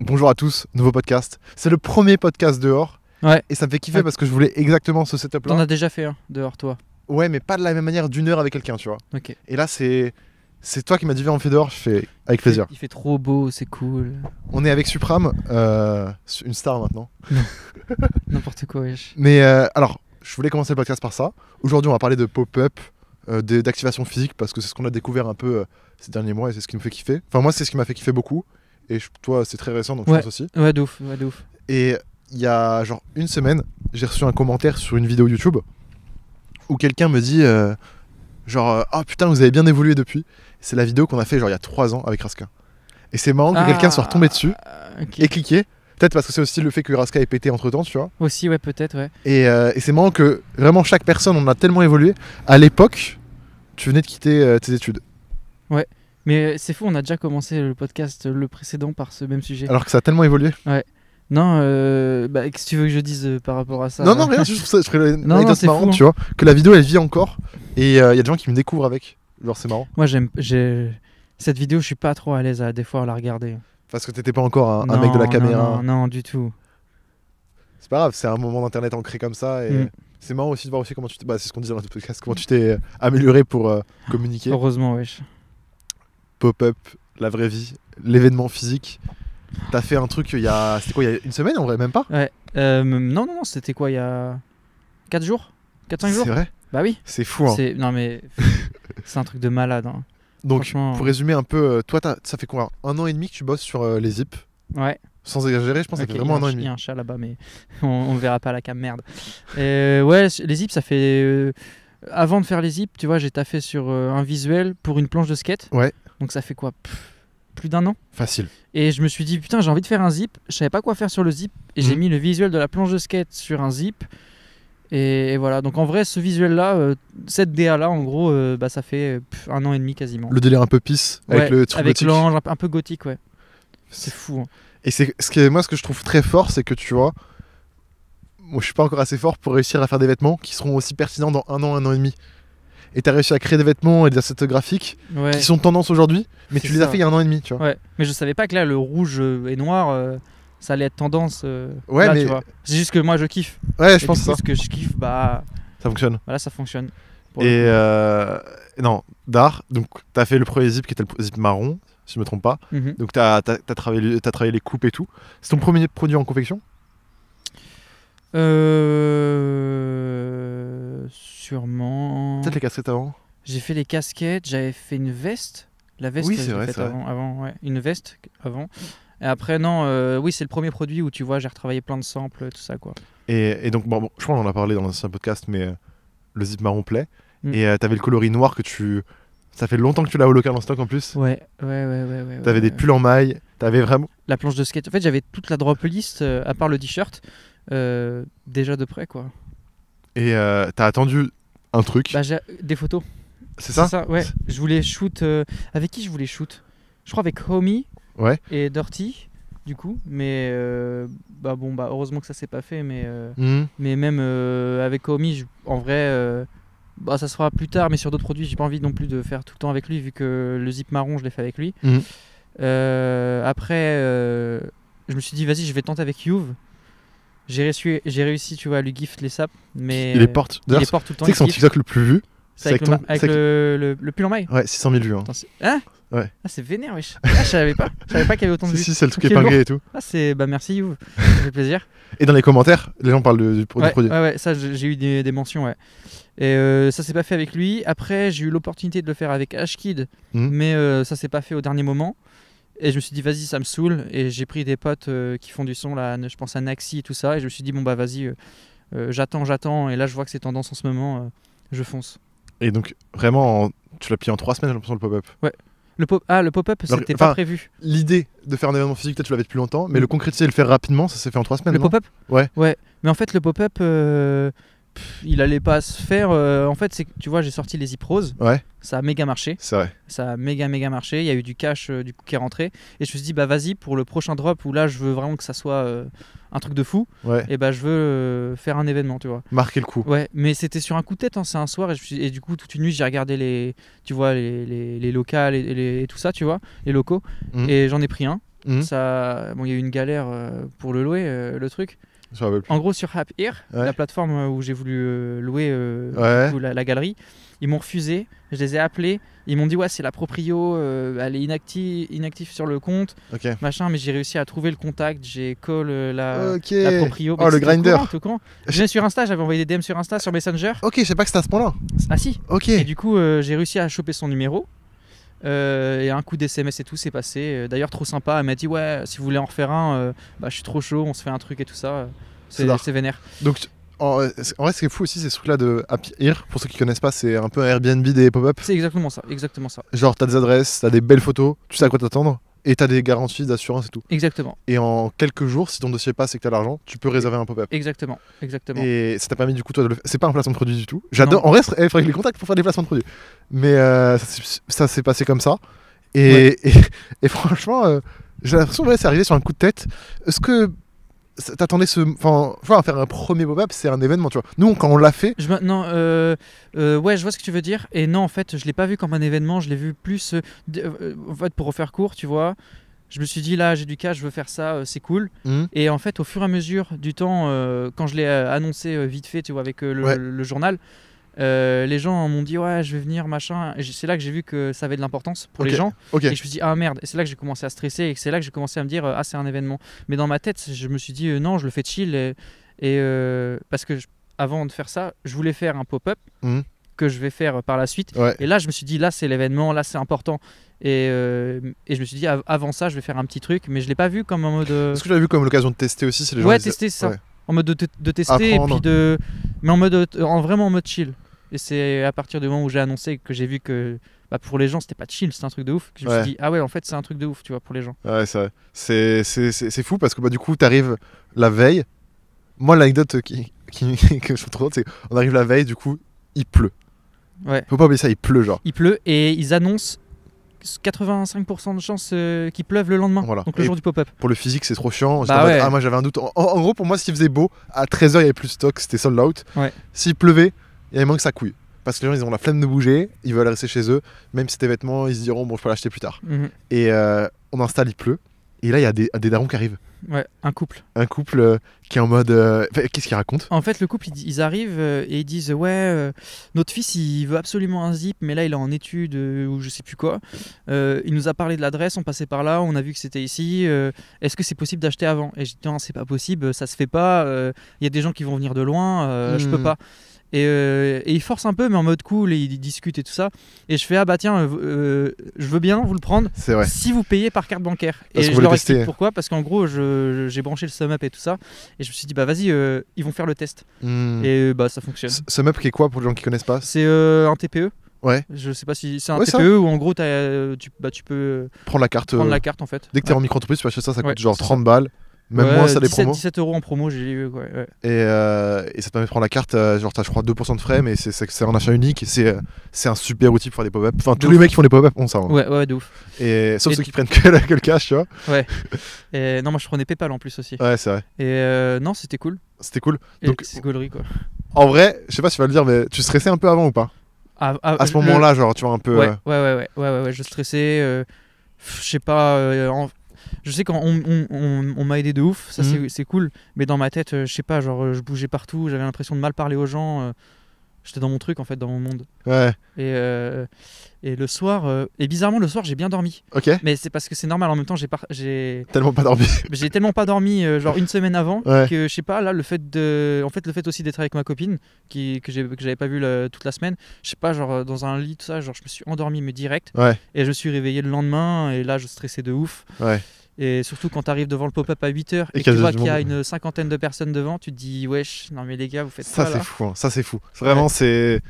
Bonjour à tous, nouveau podcast. C'est le premier podcast dehors. Et ça me fait kiffer parce que je voulais exactement ce setup là. T'en as déjà fait un dehors, toi Ouais, mais pas de la même manière d'une heure avec quelqu'un, tu vois. Et là, c'est. C'est toi qui m'as dit viens on fait dehors, je fais avec plaisir. Il fait, trop beau, c'est cool. On est avec Supram, euh, une star maintenant. N'importe quoi, wesh. Mais euh, alors, je voulais commencer le podcast par ça. Aujourd'hui on va parler de pop-up, euh, d'activation physique, parce que c'est ce qu'on a découvert un peu ces derniers mois et c'est ce qui nous fait kiffer. Enfin moi c'est ce qui m'a fait kiffer beaucoup. Et toi, c'est très récent, donc je pense aussi. Ouais, Et il y a genre une semaine, j'ai reçu un commentaire sur une vidéo YouTube où quelqu'un me dit euh, genre euh, ah putain vous avez bien évolué depuis. C'est la vidéo qu'on a fait genre il y a trois ans avec Raska. Et c'est marrant que ah, quelqu'un soit retombé dessus et cliqué. Peut-être parce que c'est aussi le fait que Raska ait pété entre temps, tu vois. Aussi, ouais, peut-être, ouais. Euh, et, c'est marrant que vraiment chaque personne, on a tellement évolué. À l'époque, tu venais de quitter tes études. Ouais. Mais euh, c'est fou, on a déjà commencé le podcast euh, le précédent par ce même sujet. Alors que ça a tellement évolué. Ouais. Non, euh, bah, qu'est-ce que tu veux que je dise euh, par rapport à ça Non, non, hein rien, je trouve ça, je non, marrant, tu vois, que la vidéo elle vit encore et il y a des gens qui me découvrent avec. Genre, c'est marrant. Moi, j'aime, cette vidéo, je suis pas trop à l'aise à des fois à la regarder. Parce que t'étais pas encore un, mec de la caméra. Non, non, du tout. C'est pas grave, c'est un moment d'internet ancré comme ça et. Mm. C'est marrant aussi de voir aussi comment tu t'es. Bah, c'est ce qu'on disait dans le podcast, comment tu t'es amélioré pour communiquer. Heureusement, wesh pop-up, la vraie vie, l'événement physique. T'as fait un truc il y a. C'était quoi, il y a une semaine en vrai, même pas Ouais. Euh, non, non, non, c'était quoi, il y a. 4 jours 4-5 jours C'est vrai Bah oui. C'est fou, hein. Non, mais. c'est un truc de malade, hein. Donc, pour euh. résumer un peu, euh, toi, ça fait quoi Un an et demi que tu bosses sur les zips Ouais. Sans exagérer, je pense que vraiment un an et demi. Il y a un chat là-bas, mais on, verra pas la cam, merde. ouais, les zips, ça fait. avant de faire les zips, tu vois, j'ai taffé sur un visuel pour une planche de skate. Ouais. Donc ça fait quoi Plus d'un an Facile. Et je me suis dit, putain, j'ai envie de faire un zip. Je savais pas quoi faire sur le zip. Et j'ai mhm. mis le visuel de la planche de skate sur un zip. Et, voilà, donc en vrai, ce visuel-là, euh, cette DA-là, en gros, euh, bah, ça fait euh, un an et demi quasiment. Le délire un peu pisse avec le truc Avec un, peu gothique, ouais. C'est fou. Hein. Et c'est ce que moi, ce que je trouve très fort, c'est que tu vois, moi, je suis pas encore assez fort pour réussir à faire des vêtements qui seront aussi pertinents dans un an, un an et demi et t'as réussi à créer des vêtements et des assets graphiques qui sont tendance aujourd'hui, mais tu les as fait il y a un an et demi, tu vois. Mais je savais pas que là, le rouge euh, et noir, euh, ça allait être tendance. Euh, ouais, C'est juste que moi, je kiffe. Ouais, je pense que que je kiffe, bah. Ça fonctionne. Voilà, ça fonctionne. Et euh... non, d'art, donc t'as fait le premier zip qui était le zip marron, si je me trompe pas. Mhm. Donc t'as as, travaillé, as travaillé les coupes et tout. C'est ton premier produit en confection euh... Sûrement. Peut-être les casquettes avant J'ai fait les casquettes, j'avais fait une veste. La veste, oui, c'est faite avant, avant ouais. Une veste avant. Et après, non, euh, oui, c'est le premier produit où tu vois, j'ai retravaillé plein de samples, tout ça, quoi. Et, donc, bon, je crois qu'on en a parlé dans un podcast, mais euh, le zip marron plaît. Mm. Et euh, t'avais le coloris noir que tu. Ça fait longtemps que tu l'as au local en stock en plus. Ouais, ouais, ouais, ouais. ouais t'avais des pulls en maille, t'avais vraiment. La planche de skate. En fait, j'avais toute la drop list, à part le t-shirt. Euh, déjà de près, quoi. Et euh, t'as attendu un truc bah, Des photos. C'est ça, ça ouais. Je voulais shoot. Euh, avec qui je voulais shoot Je crois avec Homie ouais. et Dirty, du coup. Mais bah bon, bah heureusement que ça s'est pas fait. Mais, hmm. mais même avec Homie, en vrai. Bah, ça sera plus tard, mais sur d'autres produits, j'ai pas envie non plus de faire tout le temps avec lui, vu que le zip marron, je l'ai fait avec lui. Hmm. après, je me suis dit, vas-y, je vais tenter avec Youve. J'ai réussi, j'ai réussi, tu vois, à lui gift les saps mais il les porte. Il porte tout le temps. Tu sais que son TikTok le plus vu, avec, le, plus le, pull en maille. Ouais, 600 000 vues. Hein. hein. ouais. Ah, c'est vénère, wesh. Ah, je savais pas. pas qu'il y avait autant de vues. Si, si, c'est le truc épinglé et tout. Ah, c'est bah merci You. ça fait plaisir. Et dans les commentaires, les gens parlent du, produit. Ouais, ouais, ça j'ai eu des, mentions, ouais. Et euh, ça s'est pas fait avec lui. Après, j'ai eu l'opportunité de le faire avec Ashkid, mmh. mais euh, ça s'est pas fait au dernier moment. Et je me suis dit, vas-y, ça me saoule. Et j'ai pris des potes euh, qui font du son, là, je pense à Naxi et tout ça. Et je me suis dit, bon, bah vas-y, euh, euh, j'attends, j'attends. Et là, je vois que c'est tendance en ce moment, je fonce. Et donc, vraiment, tu l'as pris en trois semaines, j'ai l'impression, le pop-up Ouais. Le pop ah, le pop-up, c'était pas prévu. L'idée de faire un événement physique, tu l'avais depuis longtemps, mais mm. le concrétiser et le faire rapidement, ça s'est fait en trois semaines. Le pop-up Ouais. Ouais. Mais en fait, le pop-up, il allait pas se faire. Euh, en fait, c'est tu vois, j'ai sorti les ipros Ouais. Ça a méga marché. Ça a méga méga marché. Il y a eu du cash euh, du coup qui est rentré. Et je me suis dit, bah vas-y, pour le prochain drop où là, je veux vraiment que ça soit euh, un truc de fou, et eh bah je veux faire un événement, tu vois. Marquer le coup. Ouais, mais c'était sur un coup de tête, hein, c'est un soir, et, du coup, toute une nuit, j'ai regardé les, tu vois, les, les, locales et, tout ça, tu vois, les locaux, mhm. et j'en ai pris un. Mhm. Ça, bon, il y a eu une galère pour le louer, le truc, en gros, sur Happir, la plateforme euh, où j'ai voulu euh, louer euh, la, galerie, ils m'ont refusé. Je les ai appelés. Ils m'ont dit Ouais, c'est la proprio, elle est inactive, sur le compte. Machin, mais j'ai réussi à trouver le contact. J'ai call la, proprio. Oh, le grinder. Je suis sur Insta, j'avais envoyé des DM sur Insta, sur Messenger. Ok, je sais pas que c'était à ce point-là. Ah si. Ok. Et du coup, j'ai réussi à choper son numéro. Euh, et un coup d'SMS et tout, s'est passé. Euh, d'ailleurs, trop sympa. Elle m'a dit Ouais, si vous voulez en refaire un, euh, bah, je suis trop chaud, on se fait un truc et tout ça. C'est vénère. Donc, en, vrai, ce fou aussi, c'est ce là de Happy Pour ceux qui connaissent pas, c'est un peu Airbnb des pop-up. C'est exactement ça, exactement ça. Genre, t'as des adresses, t'as des belles photos, tu sais à quoi t'attendre. Et tu as des garanties d'assurance et tout. Exactement. Et en quelques jours, si ton dossier passe et que tu as l'argent, tu peux réserver un pop-up. Exactement. Exactement. Et ça t'a permis du coup, toi, de c'est pas un placement de produit du tout. J'adore. En reste, il faudrait que les contacts pour faire des placements de produits. Mais euh, ça s'est passé comme ça. Et, et, franchement, euh, j'ai l'impression que c'est arrivé sur un coup de tête. Est-ce que t'attendais ce. Enfin, faire un premier pop-up, c'est un événement, tu vois. Nous, quand on l'a fait. non, euh, euh, ouais, je vois ce que tu veux dire. Et non, en fait, je l'ai pas vu comme un événement, je l'ai vu plus. Euh, en fait, pour refaire court, tu vois. Je me suis dit là j'ai du cash je veux faire ça, c'est cool. Mhm. Et en fait au fur et à mesure du temps, quand je l'ai annoncé vite fait, tu vois, avec le journal, euh, les gens m'ont dit ouais je vais venir machin. et C'est là que j'ai vu que ça avait de l'importance pour les gens. Et je me suis dit ah merde. Et c'est là que j'ai commencé à stresser et c'est là que j'ai commencé à me dire euh, ah c'est un événement. Mais dans ma tête je me suis dit euh, non je le fais chill et, parce que avant de faire ça je voulais faire un pop-up mhm. que je vais faire par la suite. Et là je me suis dit là c'est l'événement là c'est important. Et, je me suis dit, avant ça, je vais faire un petit truc, mais je l'ai pas vu comme un mode. Est-ce que tu l'as vu comme l'occasion de tester aussi les gens Ouais, tester ça. En mode de, tester, puis de. Mais en mode. En, vraiment en mode chill. Et c'est à partir du moment où j'ai annoncé que j'ai vu que bah, pour les gens, c'était pas chill, c'était un truc de ouf. Que je me suis dit, ah ouais, en fait, c'est un truc de ouf, tu vois, pour les gens. Ah ouais, c'est fou parce que bah, du coup, t'arrives la veille. Moi, l'anecdote qui, qui, que je trouve trop c'est on arrive la veille, du coup, il pleut. Ouais. Faut pas oublier ça, il pleut, genre. Il pleut et ils annoncent 85% de chances euh, qu'il pleuve le lendemain, voilà. donc le jour du pop-up. Pour le physique, c'est trop chiant. Bah ah, moi j'avais un doute. En, gros, pour moi, s'il faisait beau, à 13h il y avait plus de stock, c'était sold out. S'il pleuvait, il y a moins que ça couille. Parce que les gens, ils ont la flemme de bouger, ils veulent rester chez eux, même si tes vêtements, ils se diront, bon, je peux l'acheter plus tard. Mhm. Et euh, on installe, il pleut, et là, il y a des, darons qui arrivent. Ouais, un couple. Un couple euh, qui est en mode. Euh, qu'est-ce qu'ils raconte En fait, le couple, ils, arrivent et ils disent Ouais, notre fils, il veut absolument un zip, mais là, il est en étude ou je sais plus quoi. il nous a parlé de l'adresse, on passait par là, on a vu que c'était ici. Est-ce que c'est possible d'acheter avant Et je dis Non, c'est pas possible, ça se fait pas. Il y a des gens qui vont venir de loin, je peux hmm. pas. Et, ils euh, et, il force un peu, mais en mode cool, ils discutent et tout ça. Et je fais, ah bah tiens, euh, euh, je veux bien vous le prendre vrai. si vous payez par carte bancaire. Parce et je leur explique pourquoi, parce qu'en gros, j'ai branché le sum up et tout ça. Et je me suis dit, bah vas-y, ils vont faire le test. Hmm. Et bah ça fonctionne. sum up qui est quoi pour les gens qui connaissent pas C'est un TPE. Ouais. Je sais pas si c'est un TPE ou en gros tu, bah, tu peux prendre la carte. la carte en fait. Dès que t'es es en micro-entreprise, tu acheter ça, ça coûte genre 30 balles. Même moi ça, 17, 17 euros en promo, j'ai eu euh, Et, ça te permet de prendre la carte, euh, genre, t'as, je crois, 2% de frais, mais c'est, un achat unique. C'est, euh, c'est un super outil pour faire des pop-up. Enfin, tous les mecs qui font des pop-up ont ça. Hein. Ouais, ouais, de ouf. Et, sauf ceux qui prennent que, le cash, tu vois. Ouais. Et non, moi, je prenais PayPal en plus aussi. Ouais, c'est vrai. Et non, c'était cool. C'était cool. Donc, c'est gaulerie, quoi. En vrai, je sais pas si tu vas le dire, mais tu stressais un peu avant ou pas à, ah, ah, à, ce moment-là, genre, tu vois, un peu. Ouais, ouais, ouais, ouais, ouais, je stressais. je sais pas. En je sais qu'on m'a aidé de ouf, ça mhm. c'est cool, mais dans ma tête, euh, je sais pas, genre euh, je bougeais partout, j'avais l'impression de mal parler aux gens, euh, j'étais dans mon truc en fait, dans mon monde. Ouais. Et, le soir, et bizarrement le soir j'ai bien dormi. Ok. Mais c'est parce que c'est normal en même temps j'ai pas tellement pas dormi. j'ai tellement pas dormi genre une semaine avant que je sais pas là le fait de, en fait le fait aussi d'être avec ma copine qui que j'avais pas vu toute la semaine, je sais pas genre dans un lit tout ça genre je me suis endormi mais direct. Et je suis réveillé le lendemain et là je stressais de ouf. Ouais. Et surtout quand tu arrives devant le pop-up à 8h et, que tu vois qu'il y a une cinquantaine de personnes devant, tu te dis wesh, non mais les gars, vous faites ça. Ça c'est fou, hein. ça c'est fou. Vraiment, c'est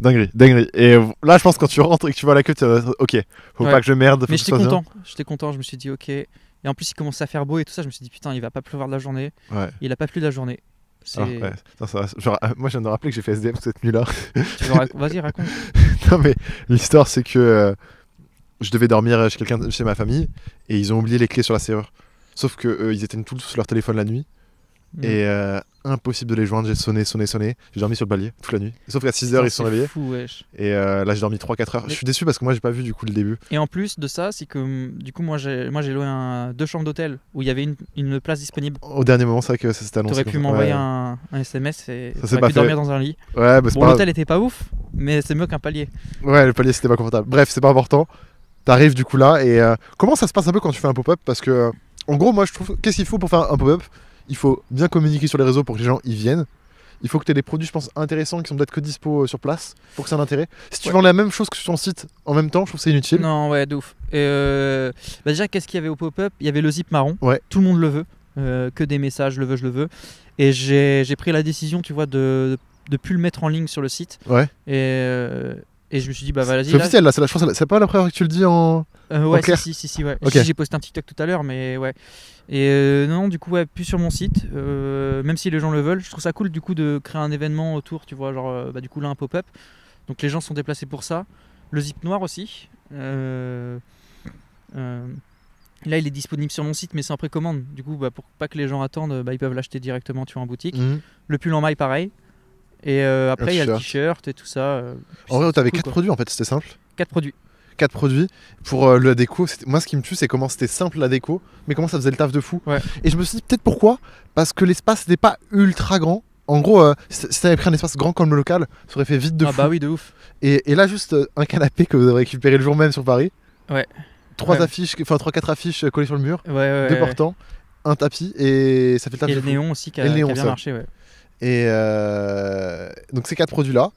dinguerie, dinguerie. Et là, je pense quand tu rentres et que tu vois la queue, tu vas ok, faut pas que je merde. mais j'étais content, j'étais content, je me suis dit ok. Et en plus, il commence à faire beau et tout ça, je me suis dit putain, il va pas pleuvoir de la journée. Il a pas plu de la journée. Ah, euh, moi, je viens de rappeler que j'ai fait SDM cette nuit-là. Vas-y, raconte. non, mais l'histoire, c'est que euh, je devais dormir chez quelqu'un, chez ma famille, et ils ont oublié les clés sur la serrure. Sauf que euh, ils étaient tous leur téléphone la nuit. Mm. Et euh, impossible de les joindre, j'ai sonné, sonné, sonné. J'ai dormi sur le palier toute la nuit. Sauf qu'à 6h, ils sont réveillés. Et euh, là, j'ai dormi 3-4 heures. Je suis déçu parce que moi, j'ai pas vu du coup le début. Et en plus de ça, c'est que mm, du coup, moi, j'ai loué un... deux chambres d'hôtel où il y avait une... place disponible. Au dernier moment, c'est vrai que ça s'était annoncé. T'aurais pu m'envoyer un... SMS et pas dormir dans un lit. Ouais, bah, bon, l'hôtel était pas ouf, mais c'est mieux qu'un palier. Ouais, le palier, c'était pas confortable. Bref, c'est pas important. T'arrives du coup là et euh, comment ça se passe un peu quand tu fais un pop-up Parce que euh, en gros, moi je trouve qu'est-ce qu'il faut pour faire un pop-up Il faut bien communiquer sur les réseaux pour que les gens y viennent. Il faut que tu aies des produits, je pense, intéressants qui sont peut-être que dispo euh, sur place pour que c'est un intérêt. Si tu vends la même chose que sur ton site en même temps, je trouve que c'est inutile. Non, ouais, de ouf. Et bah, déjà, qu'est-ce qu'il y avait au pop-up Il y avait le zip marron. Tout le monde le veut. que des messages, le veux, je le veux. Et j'ai pris la décision, tu vois, de ne plus le mettre en ligne sur le site. Ouais. Et et je me suis dit, bah vas-y. C'est officiel là, c'est pas la première que tu le dis en. Euh, ouais, Si, si, si, ouais. J'ai posté un TikTok tout à l'heure, mais ouais. Et euh, non, du coup, ouais, plus sur mon site, euh, même si les gens le veulent, je trouve ça cool du coup de créer un événement autour, tu vois, genre bah, du coup là un pop-up. Donc les gens sont déplacés pour ça. Le zip noir aussi. Là, il est disponible sur mon site, mais c'est en précommande. Du coup, bah, pour pas que les gens attendent, bah, ils peuvent l'acheter directement tu vois, en boutique. Mhm. Le pull en maille, pareil. Et euh, après, il y a le t-shirt et tout ça. Euh, en vrai, t'avais quatre 4 produits en fait, c'était simple. 4 produits. 4 produits pour le euh, la déco. Moi, ce qui me tue, c'est comment c'était simple la déco, mais comment ça faisait le taf de fou. Et je me suis dit peut-être pourquoi Parce que l'espace n'était pas ultra grand. En gros, si si t'avais pris un espace grand comme le local, ça aurait fait vite de ah bah oui, de ouf. Et, là, juste un canapé que vous avez récupéré le jour même sur Paris. Ouais. 3 affiches, enfin trois 4 affiches collées sur le mur, ouais, deux portants, un tapis et ça fait le taf. Et le néon aussi qui a, a, bien marché, ouais. Et euh, donc ces quatre produits-là,